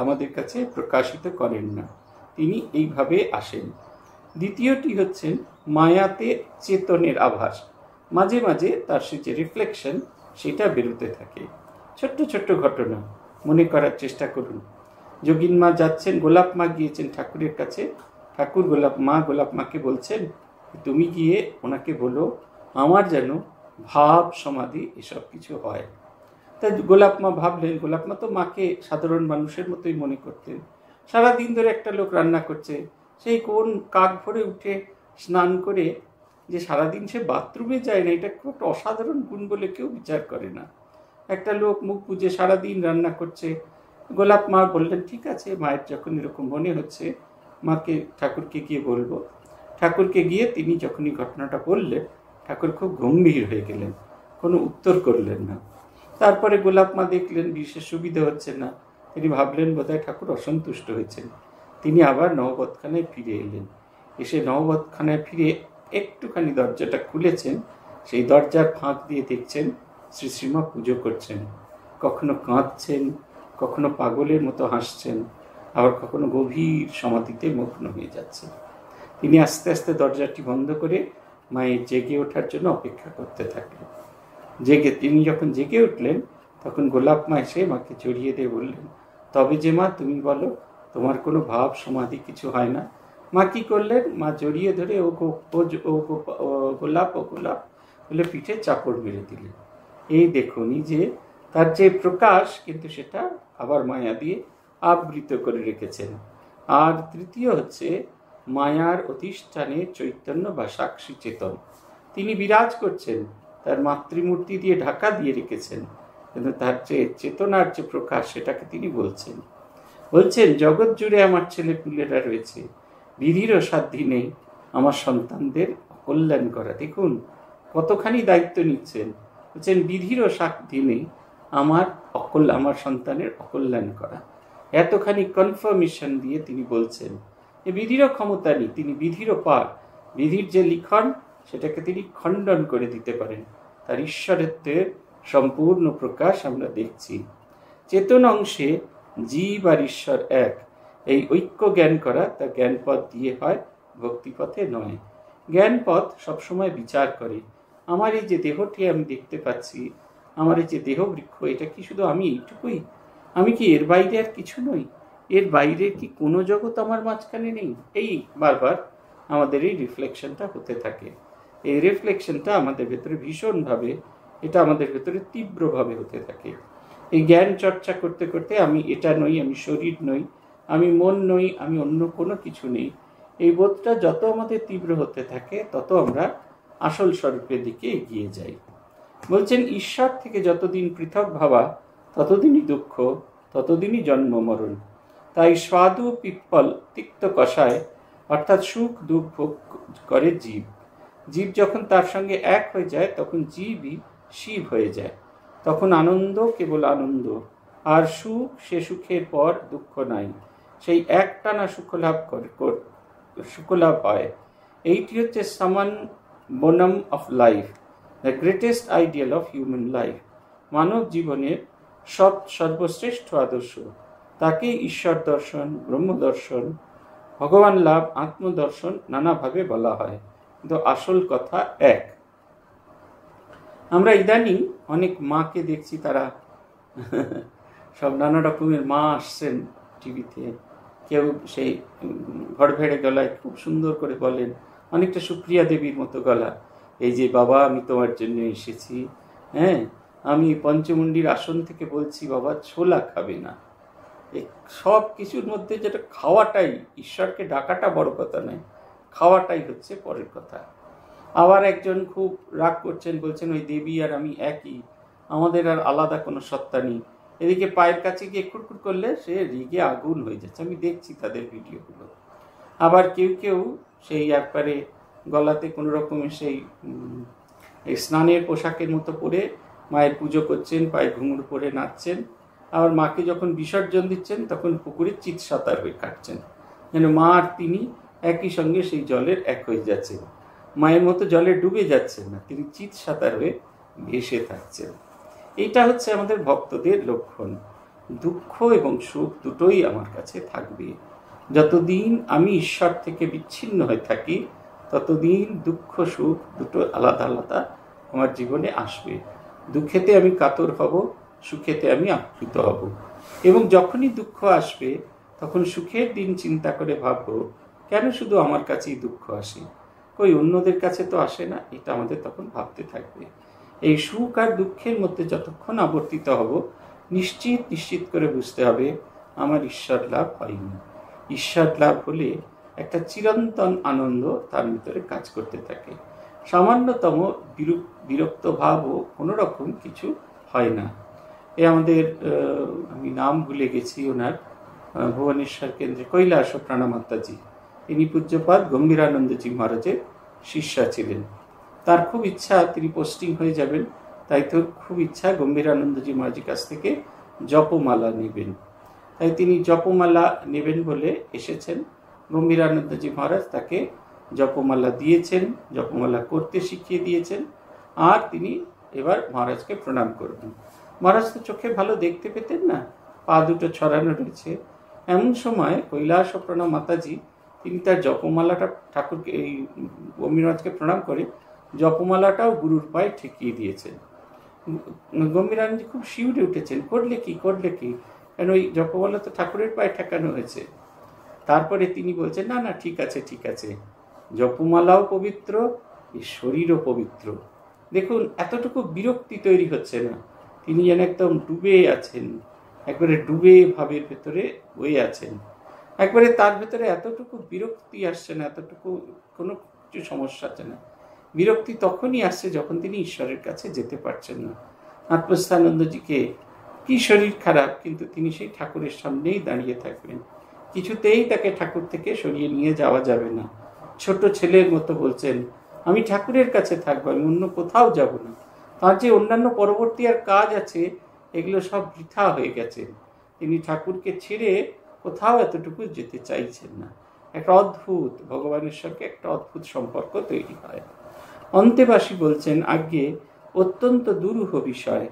A: আমাদের কাছে প্রকাশিত করেন না তিনি এইভাবে আসেন দ্বিতীয়টি হচ্ছেন মায়াতে চেতনের আভাস মাঝে মাঝে তার সে যে রিফ্লেকশন সেটা বেরোতে থাকে ছোট্ট ছোট্ট ঘটনা মনে করার চেষ্টা করুন যোগিন মা যাচ্ছেন গোলাপ মা গিয়েছেন ঠাকুরের কাছে ঠাকুর গোলাপ মা গোলাপ মাকে বলছেন তুমি গিয়ে ওনাকে বলো আমার যেন ভাব সমাধি এসব কিছু হয় তাই গোলাপ মা ভাবলেন গোলাপ মা তো মাকে সাধারণ মানুষের মতোই মনে করতেন সারাদিন ধরে একটা লোক রান্না করছে সেই কোন কাক ভরে উঠে স্নান করে যে সারাদিন সে বাথরুমে যায় না এটা খুব একটা অসাধারণ গুণ বলে কেউ বিচার করে না একটা লোক মুখ পুজে সারাদিন রান্না করছে গোলাপ মা বললেন ঠিক আছে মায়ের যখন এরকম মনে হচ্ছে মাকে ঠাকুরকে গিয়ে বলবো ঠাকুরকে গিয়ে তিনি যখনই ঘটনাটা বললেন ঠাকুর খুব গম্ভীর হয়ে গেলেন কোনো উত্তর করলেন না তারপরে গোলাপ মা দেখলেন বিশেষ সুবিধা হচ্ছে না তিনি ভাবলেন বোধহয় ঠাকুর অসন্তুষ্ট হয়েছেন তিনি আবার নহবতখানায় ফিরে এলেন এসে নহবতখানায় ফিরে একটুখানি দরজাটা খুলেছেন সেই দরজার ফাঁক দিয়ে দেখছেন শ্রী শ্রীমা পুজো করছেন কখনো কাঁদছেন কখনো পাগলের মতো হাসছেন আবার কখনো গভীর সমাধিতে মগ্ন হয়ে যাচ্ছেন তিনি আস্তে আস্তে দরজাটি বন্ধ করে মায়ের জেগে ওঠার জন্য অপেক্ষা করতে থাকলেন জেগে তিনি যখন জেগে উঠলেন তখন গোলাপ মা এসে মাকে জড়িয়ে দিয়ে বললেন তবে যে মা তুমি বলো তোমার কোনো ভাব সমাধি কিছু হয় না মা কি করলেন মা জড়িয়ে ধরে ও গোলাপ ও গোলাপ বলে পিঠে চাপড় মেরে দিলেন এই দেখো নিজে তার যে প্রকাশ কিন্তু সেটা আবার মায়া দিয়ে আবৃত করে রেখেছেন আর তৃতীয় হচ্ছে মায়ার অধিষ্ঠানে চৈতন্য বা সাক্ষী চেতন তিনি বিরাজ করছেন তার মাতৃমূর্তি দিয়ে ঢাকা দিয়ে রেখেছেন কিন্তু তার যে চেতনার যে প্রকাশ সেটাকে তিনি বলছেন বলছেন জগৎ জুড়ে আমার ছেলে পুলেরা রয়েছে বিধিরও সাধ্যি নেই আমার সন্তানদের কল্যাণ করা দেখুন কতখানি দায়িত্ব নিচ্ছেন বলছেন বিধিরও শক্তি নেই আমার অকল আমার সন্তানের অকল্যাণ করা এতখানি কনফার্মেশন দিয়ে তিনি বলছেন এ বিধিরও ক্ষমতা নেই তিনি বিধিরও পার বিধির যে লিখন সেটাকে তিনি খণ্ডন করে দিতে পারেন তার ঈশ্বরত্বের সম্পূর্ণ প্রকাশ আমরা দেখছি চেতন অংশে জীব আর ঈশ্বর এক এই ঐক্য জ্ঞান করা তা জ্ঞানপথ দিয়ে হয় ভক্তিপথে নয় জ্ঞানপথ সবসময় বিচার করে আমার এই যে দেহটি আমি দেখতে পাচ্ছি আমার এই যে দেহ বৃক্ষ এটা কি শুধু আমি এইটুকুই আমি কি এর বাইরে আর কিছু নই এর বাইরে কি কোনো জগৎ আমার মাঝখানে নেই এই বারবার আমাদের এই রিফ্লেকশনটা হতে থাকে এই রিফ্লেকশনটা আমাদের ভেতরে ভীষণভাবে এটা আমাদের ভেতরে তীব্রভাবে হতে থাকে এই জ্ঞান চর্চা করতে করতে আমি এটা নই আমি শরীর নই আমি মন নই আমি অন্য কোনো কিছু নেই এই বোধটা যত আমাদের তীব্র হতে থাকে তত আমরা আসল স্বরূপের দিকে এগিয়ে যাই বলছেন ঈশ্বর থেকে যতদিন পৃথক ভাবা ততদিনই দুঃখ ততদিনই জন্ম মরণ তাই স্বাদু পিপ্পল তিক্ত কষায় অর্থাৎ সুখ দুঃখ ভোগ করে জীব জীব যখন তার সঙ্গে এক হয়ে যায় তখন জীবই শিব হয়ে যায় তখন আনন্দ কেবল আনন্দ আর সুখ সে সুখের পর দুঃখ নাই সেই একটানা সুখলাভ সুখলাভ হয় এইটি হচ্ছে summum bonum of life the greatest ideal of human life মানব জীবনের সব সর্বশ্রেষ্ঠ আদর্শ তাকে ঈশ্বর দর্শন ব্রহ্ম দর্শন ভগবান লাভ আত্মদর্শন নানাভাবে বলা হয় কিন্তু আসল কথা এক আমরা ইদানিং অনেক মাকে দেখছি তারা সব নানা রকমের মা আসছেন টিভিতে কেউ সেই ঘর ভেড়ে গলায় খুব সুন্দর করে বলেন অনেকটা সুপ্রিয়া দেবীর মতো গলা এই যে বাবা আমি তোমার জন্য এসেছি হ্যাঁ আমি পঞ্চমুণ্ডির আসন থেকে বলছি বাবা ছোলা খাবে না সব কিছুর মধ্যে যেটা খাওয়াটাই ঈশ্বরকে ডাকাটা বড় কথা নয় খাওয়াটাই হচ্ছে পরের কথা আবার একজন খুব রাগ করছেন বলছেন ওই দেবী আর আমি একই আমাদের আর আলাদা কোনো সত্তা নেই এদিকে পায়ের কাছে গিয়ে খুটখুট করলে সে রিগে আগুন হয়ে যাচ্ছে আমি দেখছি তাদের ভিডিওগুলো আবার কেউ কেউ সেই একবারে গলাতে কোনো রকমের সেই স্নানের পোশাকের মতো পরে মায়ের পুজো করছেন পায়ে ঘুঙুর পরে নাচছেন আবার মাকে যখন বিসর্জন দিচ্ছেন তখন পুকুরে চিত সাঁতার হয়ে কাটছেন যেন মা আর তিনি একই সঙ্গে সেই জলের এক হয়ে যাচ্ছেন মায়ের মতো জলে ডুবে যাচ্ছেন না তিনি চিত সাঁতার হয়ে ভেসে থাকছেন এটা হচ্ছে আমাদের ভক্তদের লক্ষণ দুঃখ এবং সুখ দুটোই আমার কাছে থাকবে যতদিন আমি ঈশ্বর থেকে বিচ্ছিন্ন হয়ে থাকি ততদিন দুঃখ সুখ দুটো আলাদা আলাদা আমার জীবনে আসবে দুঃখেতে আমি কাতর হব সুখেতে আমি আপ্লুত হব এবং যখনই দুঃখ আসবে তখন সুখের দিন চিন্তা করে ভাবব কেন শুধু আমার কাছেই দুঃখ আসে কই অন্যদের কাছে তো আসে না এটা আমাদের তখন ভাবতে থাকবে এই সুখ আর দুঃখের মধ্যে যতক্ষণ আবর্তিত হব নিশ্চিত নিশ্চিত করে বুঝতে হবে আমার ঈশ্বর লাভ হয়নি ঈশ্বর লাভ হলে একটা চিরন্তন আনন্দ তার ভিতরে কাজ করতে থাকে সামান্যতম বিরক্ত ভাবও কোনো রকম কিছু হয় না এ আমাদের আমি নাম ভুলে গেছি ওনার ভুবনেশ্বর কেন্দ্রে কৈলাস প্রাণামাত্মাজি তিনি পূজ্যপাত গম্ভীরানন্দজি মহারাজের শিষ্যা ছিলেন তার খুব ইচ্ছা তিনি পোস্টিং হয়ে যাবেন তাই তো খুব ইচ্ছা গম্ভীরানন্দজি মহারাজের কাছ থেকে জপমালা নেবেন তাই তিনি জপমালা নেবেন বলে এসেছেন গম্ভীরানন্দজি মহারাজ তাকে জপমালা দিয়েছেন জপমালা করতে শিখিয়ে দিয়েছেন আর তিনি এবার মহারাজকে প্রণাম করবেন মহারাজ তো চোখে ভালো দেখতে পেতেন না পা দুটো ছড়ানো রয়েছে এমন সময় কৈলাস প্রণাম মাতাজি তিনি তার জপমালাটা ঠাকুরকে এই গম্ভীরনাথকে প্রণাম করে জপমালাটাও গুরুর পায়ে ঠেকিয়ে দিয়েছেন গম্ভীরানন্দজি খুব শিউরে উঠেছেন করলে কি করলে কি কেন ওই জপমালা তো ঠাকুরের পায়ে ঠেকানো হয়েছে তারপরে তিনি বলছেন না না ঠিক আছে ঠিক আছে জপমালাও পবিত্র শরীরও পবিত্র দেখুন এতটুকু বিরক্তি তৈরি হচ্ছে না তিনি যেন একদম ডুবে আছেন একবারে ডুবে ভাবের ভেতরে বয়ে আছেন একবারে তার ভেতরে এতটুকু বিরক্তি আসছে না এতটুকু কোনো কিছু সমস্যা আছে না বিরক্তি তখনই আসছে যখন তিনি ঈশ্বরের কাছে যেতে পারছেন না আত্মস্থানন্দজিকে কি শরীর খারাপ কিন্তু তিনি সেই ঠাকুরের সামনেই দাঁড়িয়ে থাকবেন কিছুতেই তাকে ঠাকুর থেকে সরিয়ে নিয়ে যাওয়া যাবে না ছোট ছেলের মতো বলছেন আমি ঠাকুরের কাছে থাকবো আমি অন্য কোথাও যাব না তার যে অন্যান্য পরবর্তী আর কাজ আছে এগুলো সব বৃথা হয়ে গেছে তিনি ঠাকুরকে ছেড়ে কোথাও এতটুকু যেতে চাইছেন না একটা অদ্ভুত ভগবানের সঙ্গে একটা অদ্ভুত সম্পর্ক তৈরি হয় অন্তেবাসী বলছেন আগে অত্যন্ত দুরূহ বিষয়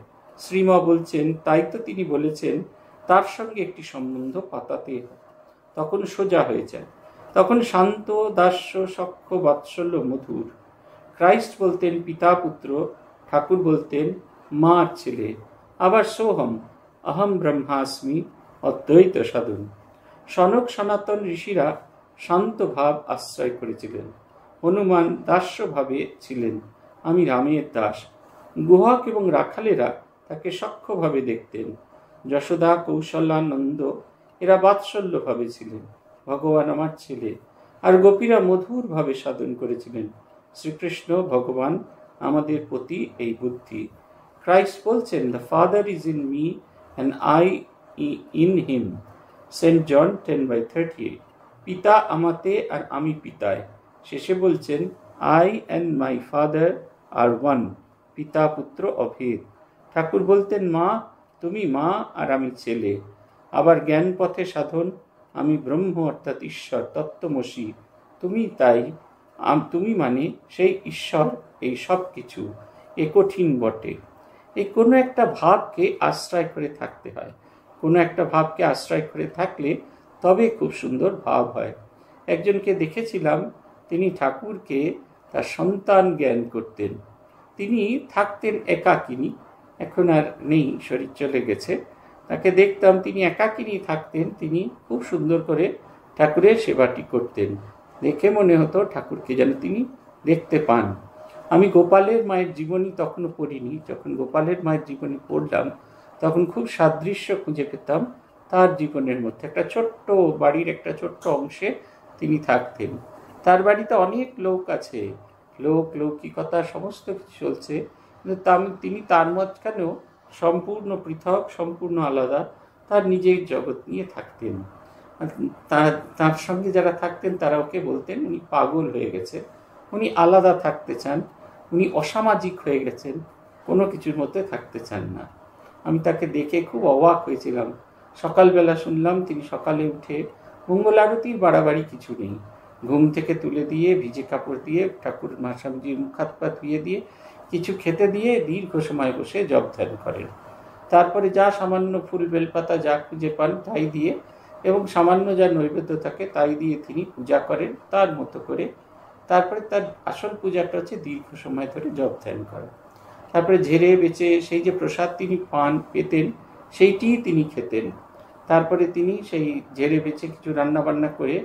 A: শ্রীমা বলছেন তাই তো তিনি বলেছেন তার সঙ্গে একটি সম্বন্ধ পাতাতে তখন সোজা হয়ে যায় তখন শান্ত দাস্য সক্ষ বাৎসল্য মধুর ক্রাইস্ট বলতেন পিতা পুত্র ঠাকুর বলতেন মা ছেলে আবার সোহম অহম ব্রহ্মাস্মি অদ্বৈত সাধন সনক সনাতন ঋষিরা শান্ত ভাব আশ্রয় করেছিলেন হনুমান দাস্যভাবে ছিলেন আমি রামের দাস গুহক এবং রাখালেরা তাকে সক্ষভাবে দেখতেন যশোদা কৌশল্যানন্দ এরা বাৎসল্যভাবে ছিলেন ভগবান আমার ছেলে আর গোপীরা মধুরভাবে সাধন করেছিলেন শ্রীকৃষ্ণ ভগবান আমাদের প্রতি এই বুদ্ধি ক্রাইস্ট বলছেন the father is in me and I in him saint John ten by thirty eight পিতা আমাতে আর আমি পিতায় শেষে বলছেন I and my father are one পিতা পুত্র অভেদ ঠাকুর বলতেন মা তুমি মা আর আমি ছেলে আবার জ্ঞান পথে সাধন আমি ব্রহ্ম অর্থাৎ ঈশ্বর তত্ত্বমসী তুমি তাই তুমি মানে সেই ঈশ্বর এই সব কিছু এ কঠিন বটে এই কোনো একটা ভাবকে আশ্রয় করে থাকতে হয় কোনো একটা ভাবকে আশ্রয় করে থাকলে তবে খুব সুন্দর ভাব হয় একজনকে দেখেছিলাম তিনি ঠাকুরকে তার সন্তান জ্ঞান করতেন তিনি থাকতেন একাকিনী এখন আর নেই শরীর চলে গেছে তাকে দেখতাম তিনি একাকিনী থাকতেন তিনি খুব সুন্দর করে ঠাকুরের সেবাটি করতেন দেখে মনে হতো ঠাকুরকে যেন তিনি দেখতে পান আমি গোপালের মায়ের জীবনী তখনও পড়িনি যখন গোপালের মায়ের জীবনী পড়লাম তখন খুব সাদৃশ্য খুঁজে পেতাম তার জীবনের মধ্যে একটা ছোট্ট বাড়ির একটা ছোট্ট অংশে তিনি থাকতেন তার বাড়িতে অনেক লোক আছে লোক লৌকিকতা সমস্ত কিছু চলছে মানে মানে তিনি তার মাঝখানেও সম্পূর্ণ পৃথক সম্পূর্ণ আলাদা তার নিজের জগৎ নিয়ে থাকতেন তার তার সঙ্গে যারা থাকতেন তারা ওকে বলতেন উনি পাগল হয়ে গেছে উনি আলাদা থাকতে চান উনি অসামাজিক হয়ে গেছেন কোনো কিছুর মধ্যে থাকতে চান না আমি তাকে দেখে খুব অবাক হয়েছিলাম সকালবেলা শুনলাম তিনি সকালে উঠে মঙ্গল আরতির বাড়াবাড়ি কিছু নেই ঘুম থেকে তুলে দিয়ে ভিজে কাপড় দিয়ে ঠাকুর মাসামজির স্বামীজির মুখাত পা ধুয়ে দিয়ে কিছু খেতে দিয়ে দীর্ঘ সময় বসে জব ধ্যান করেন তারপরে যা সামান্য ফুল বেলপাতা যা খুঁজে পান তাই দিয়ে এবং সামান্য যা নৈবেদ্য থাকে তাই দিয়ে তিনি পূজা করেন তার মতো করে তারপরে তার আসল পূজাটা হচ্ছে দীর্ঘ সময় ধরে জপ ধ্যান করা তারপরে ঝেড়ে বেঁচে সেই যে প্রসাদ তিনি পান পেতেন সেইটিই তিনি খেতেন তারপরে তিনি সেই ঝেড়ে বেঁচে কিছু রান্নাবান্না করে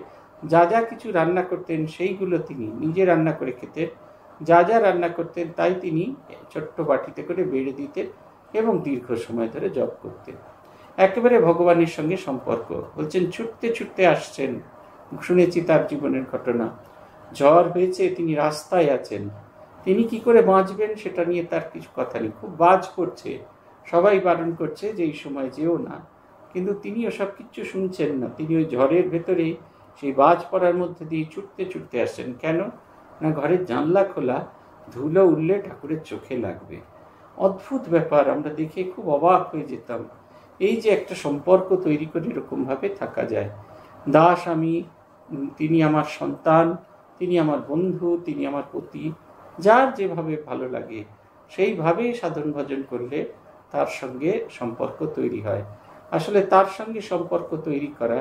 A: যা যা কিছু রান্না করতেন সেইগুলো তিনি নিজে রান্না করে খেতেন যা যা রান্না করতেন তাই তিনি ছোট্ট বাটিতে করে বেড়ে দিতেন এবং দীর্ঘ সময় ধরে জপ করতেন একেবারে ভগবানের সঙ্গে সম্পর্ক বলছেন ছুটতে ছুটতে আসছেন শুনেছি তার জীবনের ঘটনা ঝড় হয়েছে তিনি রাস্তায় আছেন তিনি কি করে বাঁচবেন সেটা নিয়ে তার কিছু কথা নেই খুব বাজ করছে সবাই বারণ করছে যে এই সময় যেও না কিন্তু তিনি ওসব কিচ্ছু শুনছেন না তিনি ওই ঝড়ের ভেতরে সেই বাজ পড়ার মধ্যে দিয়ে ছুটতে ছুটতে আসছেন কেন না ঘরের জানলা খোলা ধুলো উঠলে ঠাকুরের চোখে লাগবে অদ্ভুত ব্যাপার আমরা দেখে খুব অবাক হয়ে যেতাম এই যে একটা সম্পর্ক তৈরি করে এরকমভাবে থাকা যায় দাস আমি তিনি আমার সন্তান তিনি আমার বন্ধু তিনি আমার পতি যার যেভাবে ভালো লাগে সেইভাবে সাধন ভজন করলে তার সঙ্গে সম্পর্ক তৈরি হয় আসলে তার সঙ্গে সম্পর্ক তৈরি করা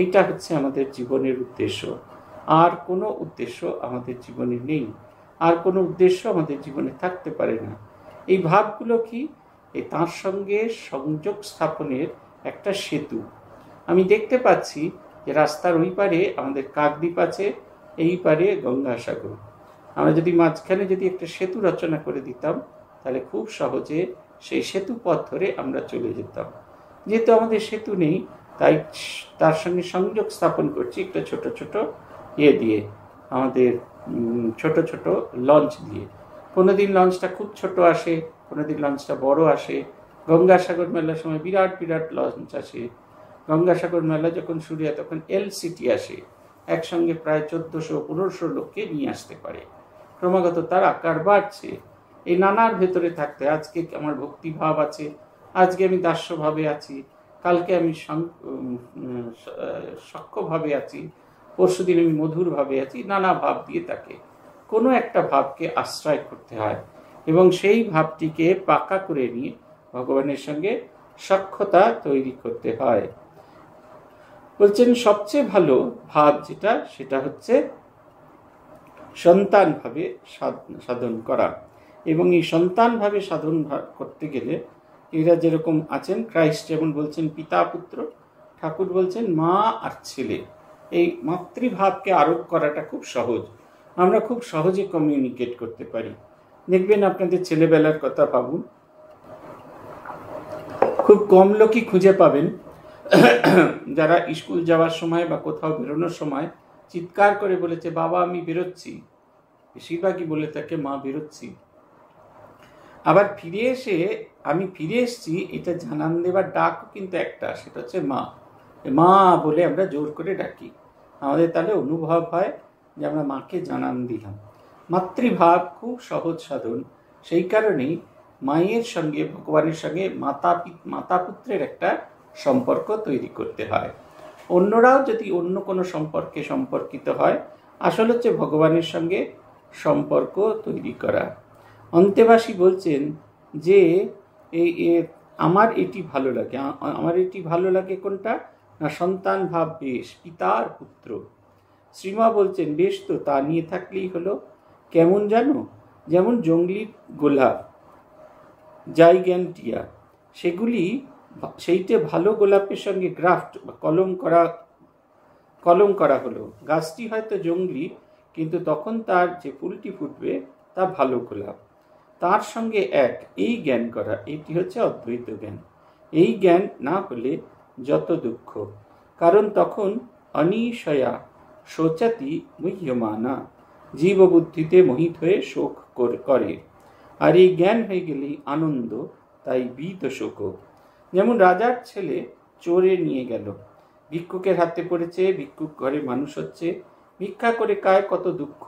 A: এইটা হচ্ছে আমাদের জীবনের উদ্দেশ্য আর কোনো উদ্দেশ্য আমাদের জীবনে নেই আর কোনো উদ্দেশ্য আমাদের জীবনে থাকতে পারে না এই ভাবগুলো কি এই তাঁর সঙ্গে সংযোগ স্থাপনের একটা সেতু আমি দেখতে পাচ্ছি যে রাস্তার ওই পারে আমাদের কাকদ্বীপ আছে এই পারে গঙ্গাসাগর আমরা যদি মাঝখানে যদি একটা সেতু রচনা করে দিতাম তাহলে খুব সহজে সেই সেতু পথ ধরে আমরা চলে যেতাম যেহেতু আমাদের সেতু নেই তাই তার সঙ্গে সংযোগ স্থাপন করছি একটা ছোট ছোট ইয়ে দিয়ে আমাদের ছোট ছোট লঞ্চ দিয়ে কোনো দিন লঞ্চটা খুব ছোট আসে কোনো দিন লঞ্চটা বড় আসে গঙ্গাসাগর মেলার সময় বিরাট বিরাট লঞ্চ আসে গঙ্গাসাগর মেলা যখন শুরু হয় তখন এল সিটি আসে একসঙ্গে প্রায় চোদ্দোশো পনেরোশো লোককে নিয়ে আসতে পারে ক্রমাগত তার আকার বাড়ছে এই নানার ভেতরে থাকতে আজকে আমার ভক্তিভাব আছে আজকে আমি দাস্যভাবে আছি কালকে আমি সক্ষভাবে আছি পরশুদিন আমি মধুর ভাবে আছি নানা ভাব দিয়ে তাকে কোনো একটা ভাবকে আশ্রয় করতে হয় এবং সেই ভাবটিকে পাকা করে নিয়ে ভগবানের সঙ্গে সক্ষতা তৈরি করতে হয় বলছেন সবচেয়ে ভালো ভাব যেটা সেটা হচ্ছে সন্তানভাবে সাধন করা এবং এই সন্তানভাবে সাধন করতে গেলে এরা যেরকম আছেন ক্রাইস্ট যেমন বলছেন পিতা পুত্র ঠাকুর বলছেন মা আর ছেলে এই মাতৃভাবকে আরোপ করাটা খুব সহজ আমরা খুব সহজে কমিউনিকেট করতে পারি দেখবেন আপনাদের ছেলেবেলার কথা পাবুন খুব কম লোকই খুঁজে পাবেন যারা স্কুল যাওয়ার সময় বা কোথাও বেরোনোর সময় চিৎকার করে বলেছে বাবা আমি বেরোচ্ছি বেশিরভাগই বলে থাকে মা বেরোচ্ছি আবার ফিরে এসে আমি ফিরে এসছি এটা জানান দেবার ডাক কিন্তু একটা সেটা হচ্ছে মা মা বলে আমরা জোর করে ডাকি আমাদের তাহলে অনুভব হয় যে আমরা মাকে জানান দিলাম মাতৃভাব খুব সহজ সাধন সেই কারণেই মায়ের সঙ্গে ভগবানের সঙ্গে মাতা মাতা পুত্রের একটা সম্পর্ক তৈরি করতে হয় অন্যরাও যদি অন্য কোনো সম্পর্কে সম্পর্কিত হয় আসল হচ্ছে ভগবানের সঙ্গে সম্পর্ক তৈরি করা অন্তেবাসী বলছেন যে এই আমার এটি ভালো লাগে আমার এটি ভালো লাগে কোনটা না সন্তান ভাব বেশ পিতার পুত্র শ্রীমা বলছেন বেশ তো তা নিয়ে থাকলেই হলো কেমন জানো যেমন জঙ্গলি গোলাপ জাইগ্যান্টিয়া সেগুলি সেইটে ভালো গোলাপের সঙ্গে গ্রাফট বা কলম করা কলম করা হলো গাছটি হয়তো জঙ্গলি কিন্তু তখন তার যে ফুলটি ফুটবে তা ভালো গোলাপ তার সঙ্গে এক এই জ্ঞান করা এটি হচ্ছে অদ্বৈত জ্ঞান এই জ্ঞান না হলে যত দুঃখ কারণ তখন অনিশয়া শোচাতি মুহ্যমানা জীববুদ্ধিতে মোহিত হয়ে শোক করে আর এই জ্ঞান হয়ে গেলেই আনন্দ তাই বীত শোক যেমন রাজার ছেলে চোরে নিয়ে গেল ভিক্ষুকের হাতে পড়েছে ভিক্ষুক ঘরে মানুষ হচ্ছে ভিক্ষা করে কায় কত দুঃখ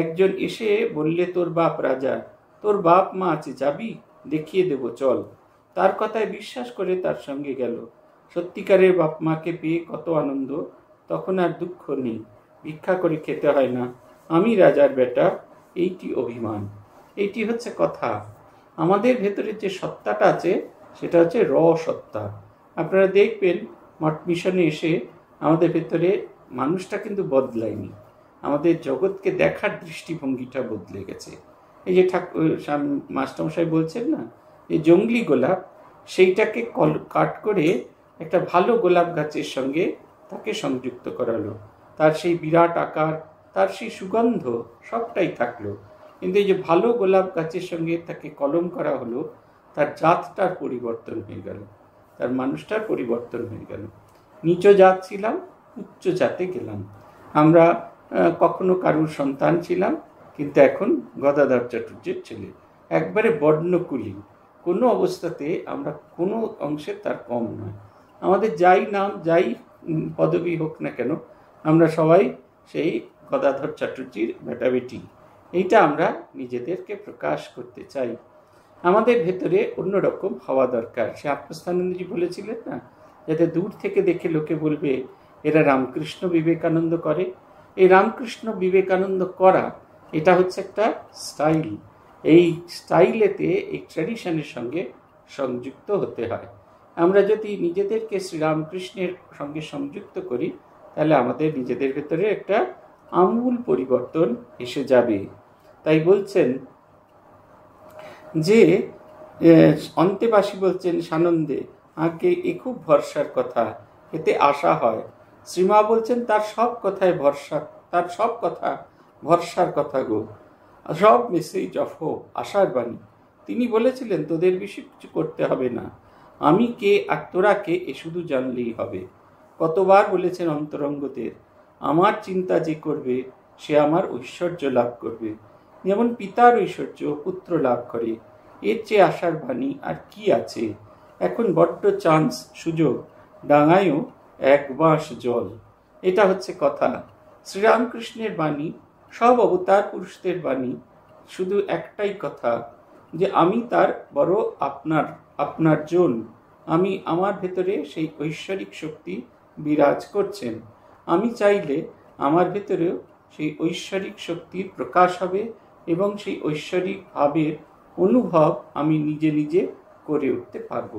A: একজন এসে বললে তোর বাপ রাজা তোর বাপ মা আছে যাবি দেখিয়ে দেব চল তার কথায় বিশ্বাস করে তার সঙ্গে গেল সত্যিকারের বাপ মাকে পেয়ে কত আনন্দ তখন আর দুঃখ নেই ভিক্ষা করে খেতে হয় না আমি রাজার বেটা এইটি অভিমান এইটি হচ্ছে কথা আমাদের ভেতরে যে সত্তাটা আছে সেটা হচ্ছে র সত্তা আপনারা দেখবেন মঠ মিশনে এসে আমাদের ভেতরে মানুষটা কিন্তু বদলায়নি আমাদের জগৎকে দেখার দৃষ্টিভঙ্গিটা বদলে গেছে এই যে ঠাকুর মাস্টারমশাই বলছেন না যে জঙ্গলি গোলাপ সেইটাকে কল কাট করে একটা ভালো গোলাপ গাছের সঙ্গে তাকে সংযুক্ত করালো তার সেই বিরাট আকার তার সেই সুগন্ধ সবটাই থাকলো কিন্তু এই যে ভালো গোলাপ গাছের সঙ্গে তাকে কলম করা হলো তার জাতটার পরিবর্তন হয়ে গেল তার মানুষটার পরিবর্তন হয়ে গেল নিচ জাত ছিলাম উচ্চ জাতে গেলাম আমরা কখনো কারুর সন্তান ছিলাম কিন্তু এখন গদাধর চাটুর্যের ছেলে একবারে বর্ণকুলি কোনো অবস্থাতে আমরা কোনো অংশে তার কম নয় আমাদের যাই নাম যাই পদবি হোক না কেন আমরা সবাই সেই গদাধর চট্টোপাধ্যায়ের বেটাবেটি এইটা আমরা নিজেদেরকে প্রকাশ করতে চাই আমাদের ভেতরে অন্যরকম হওয়া দরকার সে আত্মস্থানন্দজি বলেছিলেন না যাতে দূর থেকে দেখে লোকে বলবে এরা রামকৃষ্ণ বিবেকানন্দ করে এই রামকৃষ্ণ বিবেকানন্দ করা এটা হচ্ছে একটা স্টাইল এই স্টাইলেতে এই ট্র্যাডিশনের সঙ্গে সংযুক্ত হতে হয় আমরা যদি নিজেদেরকে শ্রীরামকৃষ্ণের সঙ্গে সংযুক্ত করি তাহলে আমাদের নিজেদের ভেতরে একটা আমূল পরিবর্তন এসে যাবে তাই বলছেন যে অন্তেবাসী বলছেন সানন্দে আঁকে এ খুব ভরসার কথা এতে আশা হয় শ্রীমা বলছেন তার সব কথায় ভরসা তার সব কথা ভরসার কথা গো সব মেসেজ অফ হোক আশার বাণী তিনি বলেছিলেন তোদের বেশি কিছু করতে হবে না আমি কে আর তোরা কে এ শুধু জানলেই হবে কতবার বলেছেন অন্তরঙ্গদের আমার চিন্তা যে করবে সে আমার ঐশ্বর্য লাভ করবে যেমন পিতার ঐশ্বর্য পুত্র লাভ করে এর চেয়ে আশার বাণী আর কি আছে এখন বড্ড চান্স সুযোগ ডাঙায়ও এক বাঁশ জল এটা হচ্ছে কথা শ্রীরামকৃষ্ণের বাণী সব অবতার পুরুষদের বাণী শুধু একটাই কথা যে আমি তার বড় আপনার আপনার জন আমি আমার ভেতরে সেই ঐশ্বরিক শক্তি বিরাজ করছেন আমি চাইলে আমার ভেতরেও সেই ঐশ্বরিক শক্তির প্রকাশ হবে এবং সেই ঐশ্বরিক ভাবের অনুভব আমি নিজে নিজে করে উঠতে পারব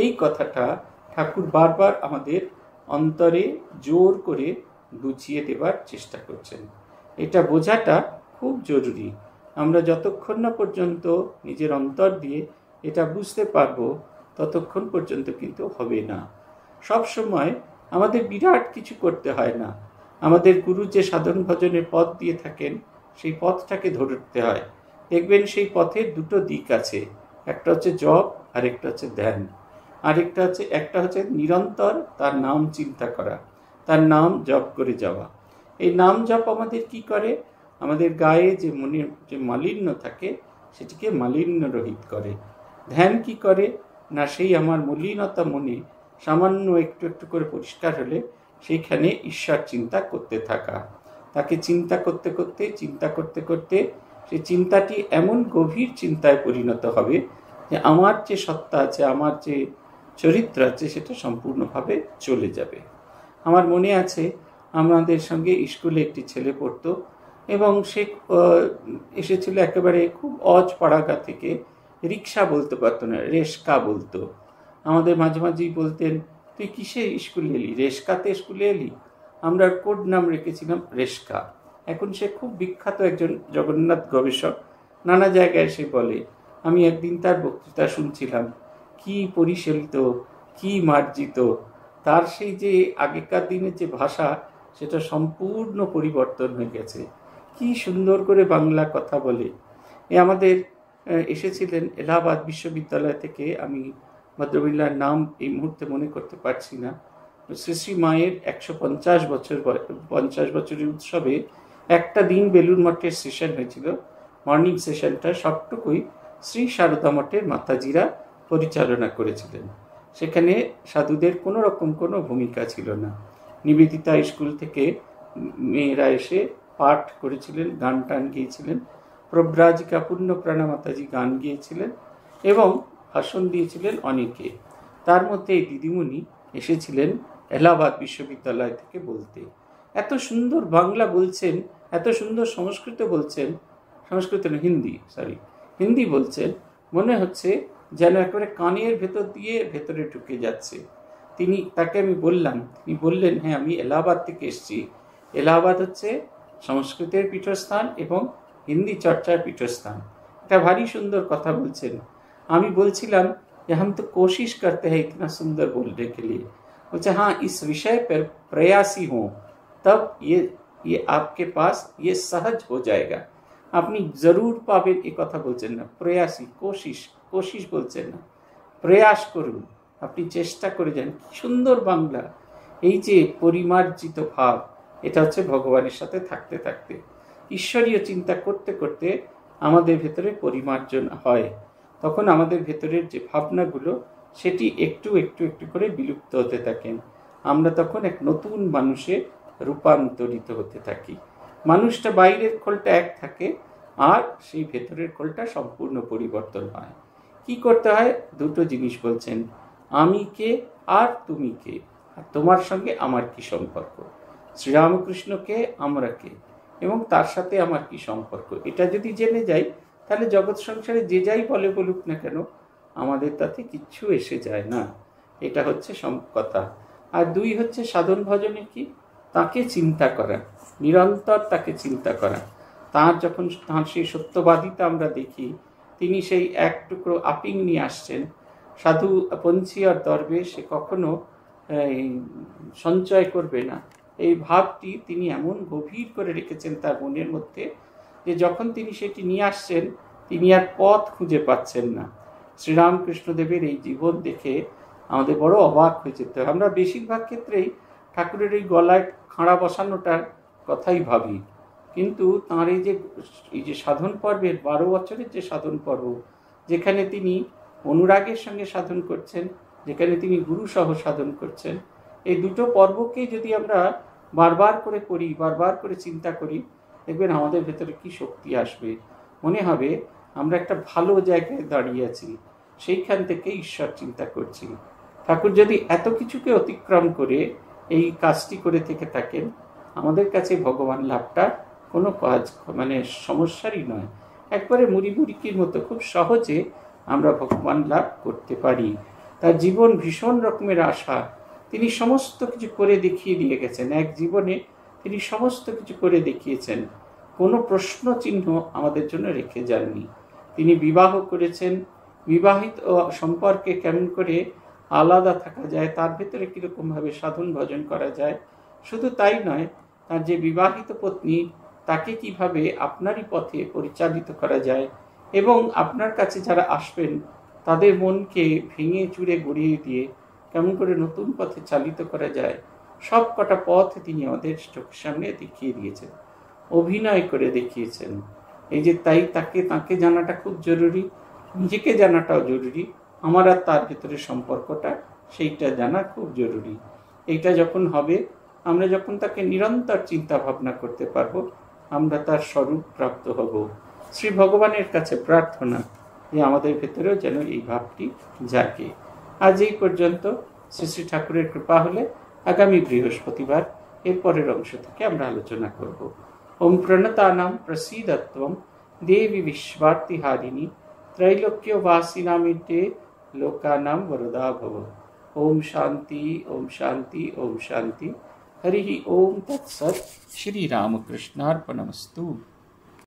A: এই কথাটা ঠাকুর বারবার আমাদের অন্তরে জোর করে বুঝিয়ে দেবার চেষ্টা করছেন এটা বোঝাটা খুব জরুরি আমরা যতক্ষণ না পর্যন্ত নিজের অন্তর দিয়ে এটা বুঝতে পারবো ততক্ষণ পর্যন্ত কিন্তু হবে না সব সময় আমাদের বিরাট কিছু করতে হয় না আমাদের গুরু যে সাধন ভজনের পথ দিয়ে থাকেন সেই পথটাকে ধরতে হয় দেখবেন সেই পথের দুটো দিক আছে একটা হচ্ছে জব আরেকটা হচ্ছে ধ্যান আরেকটা হচ্ছে একটা হচ্ছে নিরন্তর তার নাম চিন্তা করা তার নাম জপ করে যাওয়া এই নাম জপ আমাদের কি করে আমাদের গায়ে যে মনের যে মালিন্য থাকে সেটিকে মালিন্য রহিত করে ধ্যান কি করে না সেই আমার মলিনতা মনে সামান্য একটু একটু করে পরিষ্কার হলে সেইখানে ঈশ্বর চিন্তা করতে থাকা তাকে চিন্তা করতে করতে চিন্তা করতে করতে সে চিন্তাটি এমন গভীর চিন্তায় পরিণত হবে যে আমার যে সত্তা আছে আমার যে চরিত্র আছে সেটা সম্পূর্ণভাবে চলে যাবে আমার মনে আছে আমাদের সঙ্গে স্কুলে একটি ছেলে পড়তো এবং সে এসেছিল একেবারে খুব অজ পাড়াগা থেকে রিক্সা বলতে পারতো না রেশকা বলতো আমাদের মাঝে মাঝেই বলতেন তুই কিসে স্কুলে এলি রেশকাতে স্কুলে এলি আমরা কোড নাম রেখেছিলাম রেশকা এখন সে খুব বিখ্যাত একজন জগন্নাথ গবেষক নানা জায়গায় সে বলে আমি একদিন তার বক্তৃতা শুনছিলাম কি পরিশীলিত কি মার্জিত তার সেই যে আগেকার দিনের যে ভাষা সেটা সম্পূর্ণ পরিবর্তন হয়ে গেছে কি সুন্দর করে বাংলা কথা বলে এ আমাদের এসেছিলেন এলাহাবাদ বিশ্ববিদ্যালয় থেকে আমি ভদ্রবিল্লার নাম এই মুহূর্তে মনে করতে পারছি না শ্রী শ্রী মায়ের একশো পঞ্চাশ বছর পঞ্চাশ বছরের উৎসবে একটা দিন বেলুর মঠের সেশন হয়েছিল মর্নিং সেশনটা সবটুকুই শ্রী সারদা মঠের মাতাজিরা পরিচালনা করেছিলেন সেখানে সাধুদের কোনো রকম কোনো ভূমিকা ছিল না নিবেদিতা স্কুল থেকে মেয়েরা এসে পাঠ করেছিলেন গান টান গিয়েছিলেন প্রব্রাজিকা পূর্ণপ্রাণা মাতাজি গান গিয়েছিলেন এবং ভাষণ দিয়েছিলেন অনেকে তার মধ্যে এই দিদিমণি এসেছিলেন এলাহাবাদ বিশ্ববিদ্যালয় থেকে বলতে এত সুন্দর বাংলা বলছেন এত সুন্দর সংস্কৃত বলছেন সংস্কৃত না হিন্দি সরি হিন্দি বলছেন মনে হচ্ছে যেন একেবারে কানের ভেতর দিয়ে ভেতরে ঢুকে যাচ্ছে তিনি তাকে আমি বললাম তিনি বললেন হ্যাঁ আমি এলাহাবাদ থেকে এসেছি এলাহাবাদ হচ্ছে সংস্কৃতের পীঠস্থান এবং হিন্দি চর্চার পীঠস্থান এটা ভারী সুন্দর কথা বলছেন আমি বলছিলাম যে हम तो कोशिश करते हैं इतना सुंदर बोलने के लिए बोलते हाँ इस विषय पर प्रयासी हों तब ये ये आपके पास ये सहज हो আপনি জরুর পাবেন এ কথা বলছেন না প্রয়াসী কোশিশ কোশিশ বলছেন না প্রয়াস করুন আপনি চেষ্টা করে যান সুন্দর বাংলা এই যে পরিমার্জিত ভাব এটা হচ্ছে ভগবানের সাথে থাকতে থাকতে ঈশ্বরীয় চিন্তা করতে করতে আমাদের ভেতরে পরিমার্জন হয় তখন আমাদের ভেতরের যে ভাবনাগুলো সেটি একটু একটু একটু করে বিলুপ্ত হতে থাকেন আমরা তখন এক নতুন মানুষে রূপান্তরিত হতে থাকি মানুষটা বাইরের খোলটা এক থাকে আর সেই ভেতরের খোলটা সম্পূর্ণ পরিবর্তন হয় কি করতে হয় দুটো জিনিস বলছেন আমি কে আর তুমি কে আর তোমার সঙ্গে আমার কি সম্পর্ক শ্রীরামকৃষ্ণকে আমরা কে এবং তার সাথে আমার কি সম্পর্ক এটা যদি জেনে যাই তাহলে জগৎ সংসারে যে যাই বলে বলুক না কেন আমাদের তাতে কিচ্ছু এসে যায় না এটা হচ্ছে কথা আর দুই হচ্ছে সাধন ভজনে কি তাকে চিন্তা করা নিরন্তর তাকে চিন্তা করা তার যখন তাঁর সেই সত্যবাদিতা আমরা দেখি তিনি সেই এক টুকরো আপিং নিয়ে আসছেন সাধু পঞ্চি আর দরবে সে কখনো সঞ্চয় করবে না এই ভাবটি তিনি এমন গভীর করে রেখেছেন তার মনের মধ্যে যে যখন তিনি সেটি নিয়ে আসছেন তিনি আর পথ খুঁজে পাচ্ছেন না শ্রীরামকৃষ্ণদেবের এই জীবন দেখে আমাদের বড় অবাক হয়ে যেতে হয় আমরা বেশিরভাগ ক্ষেত্রেই ঠাকুরের এই গলায় খাঁড়া বসানোটার কথাই ভাবি কিন্তু তাঁর এই যে এই যে সাধন পর্বের বারো বছরের যে সাধন পর্ব যেখানে তিনি অনুরাগের সঙ্গে সাধন করছেন যেখানে তিনি গুরুসহ সাধন করছেন এই দুটো পর্বকে যদি আমরা বারবার করে করি বারবার করে চিন্তা করি দেখবেন আমাদের ভেতরে কি শক্তি আসবে মনে হবে আমরা একটা ভালো জায়গায় দাঁড়িয়ে আছি সেইখান থেকে ঈশ্বর চিন্তা করছি ঠাকুর যদি এত কিছুকে অতিক্রম করে এই কাজটি করে থেকে থাকেন আমাদের কাছে ভগবান লাভটা কোনো কাজ মানে সমস্যারই নয় একবারে মুড়ি মুড়িকির মতো খুব সহজে আমরা ভগবান লাভ করতে পারি তার জীবন ভীষণ রকমের আশা তিনি সমস্ত কিছু করে দেখিয়ে দিয়ে গেছেন এক জীবনে তিনি সমস্ত কিছু করে দেখিয়েছেন কোনো প্রশ্ন চিহ্ন আমাদের জন্য রেখে যাননি তিনি বিবাহ করেছেন বিবাহিত সম্পর্কে কেমন করে আলাদা থাকা যায় তার ভেতরে কীরকমভাবে সাধন ভজন করা যায় শুধু তাই নয় তার যে বিবাহিত পত্নী তাকে কিভাবে আপনারই পথে পরিচালিত করা যায় এবং আপনার কাছে যারা আসবেন তাদের মনকে ভেঙে চুড়ে গড়িয়ে দিয়ে কেমন করে নতুন পথে চালিত করা যায় সব কটা পথ তিনি আমাদের চোখের সামনে দেখিয়ে দিয়েছেন অভিনয় করে দেখিয়েছেন এই যে তাই তাকে তাকে জানাটা খুব জরুরি নিজেকে জানাটাও জরুরি আমার আর তার ভিতরে সম্পর্কটা সেইটা জানা খুব জরুরি এইটা যখন হবে আমরা যখন তাকে নিরন্তর চিন্তা ভাবনা করতে পারবো আমরা তার স্বরূপ প্রাপ্ত হব শ্রী ভগবানের কাছে প্রার্থনা যে আমাদের ভেতরেও যেন এই ভাবটি জাগে आज पर्त श्री श्री ठाकुर कृपा हम आगामी बृहस्पतिवार पर अंश थे आलोचना करब ओम प्रणतान प्रसिदत्व देवी विश्वार्ति हारिणी त्रैलोक्यवासी नामे लोकानाम वरदा भव ओम शांति ओम शांति ओम शांति हरि ओम तत्सत श्री रामकृष्णार्पणमस्तु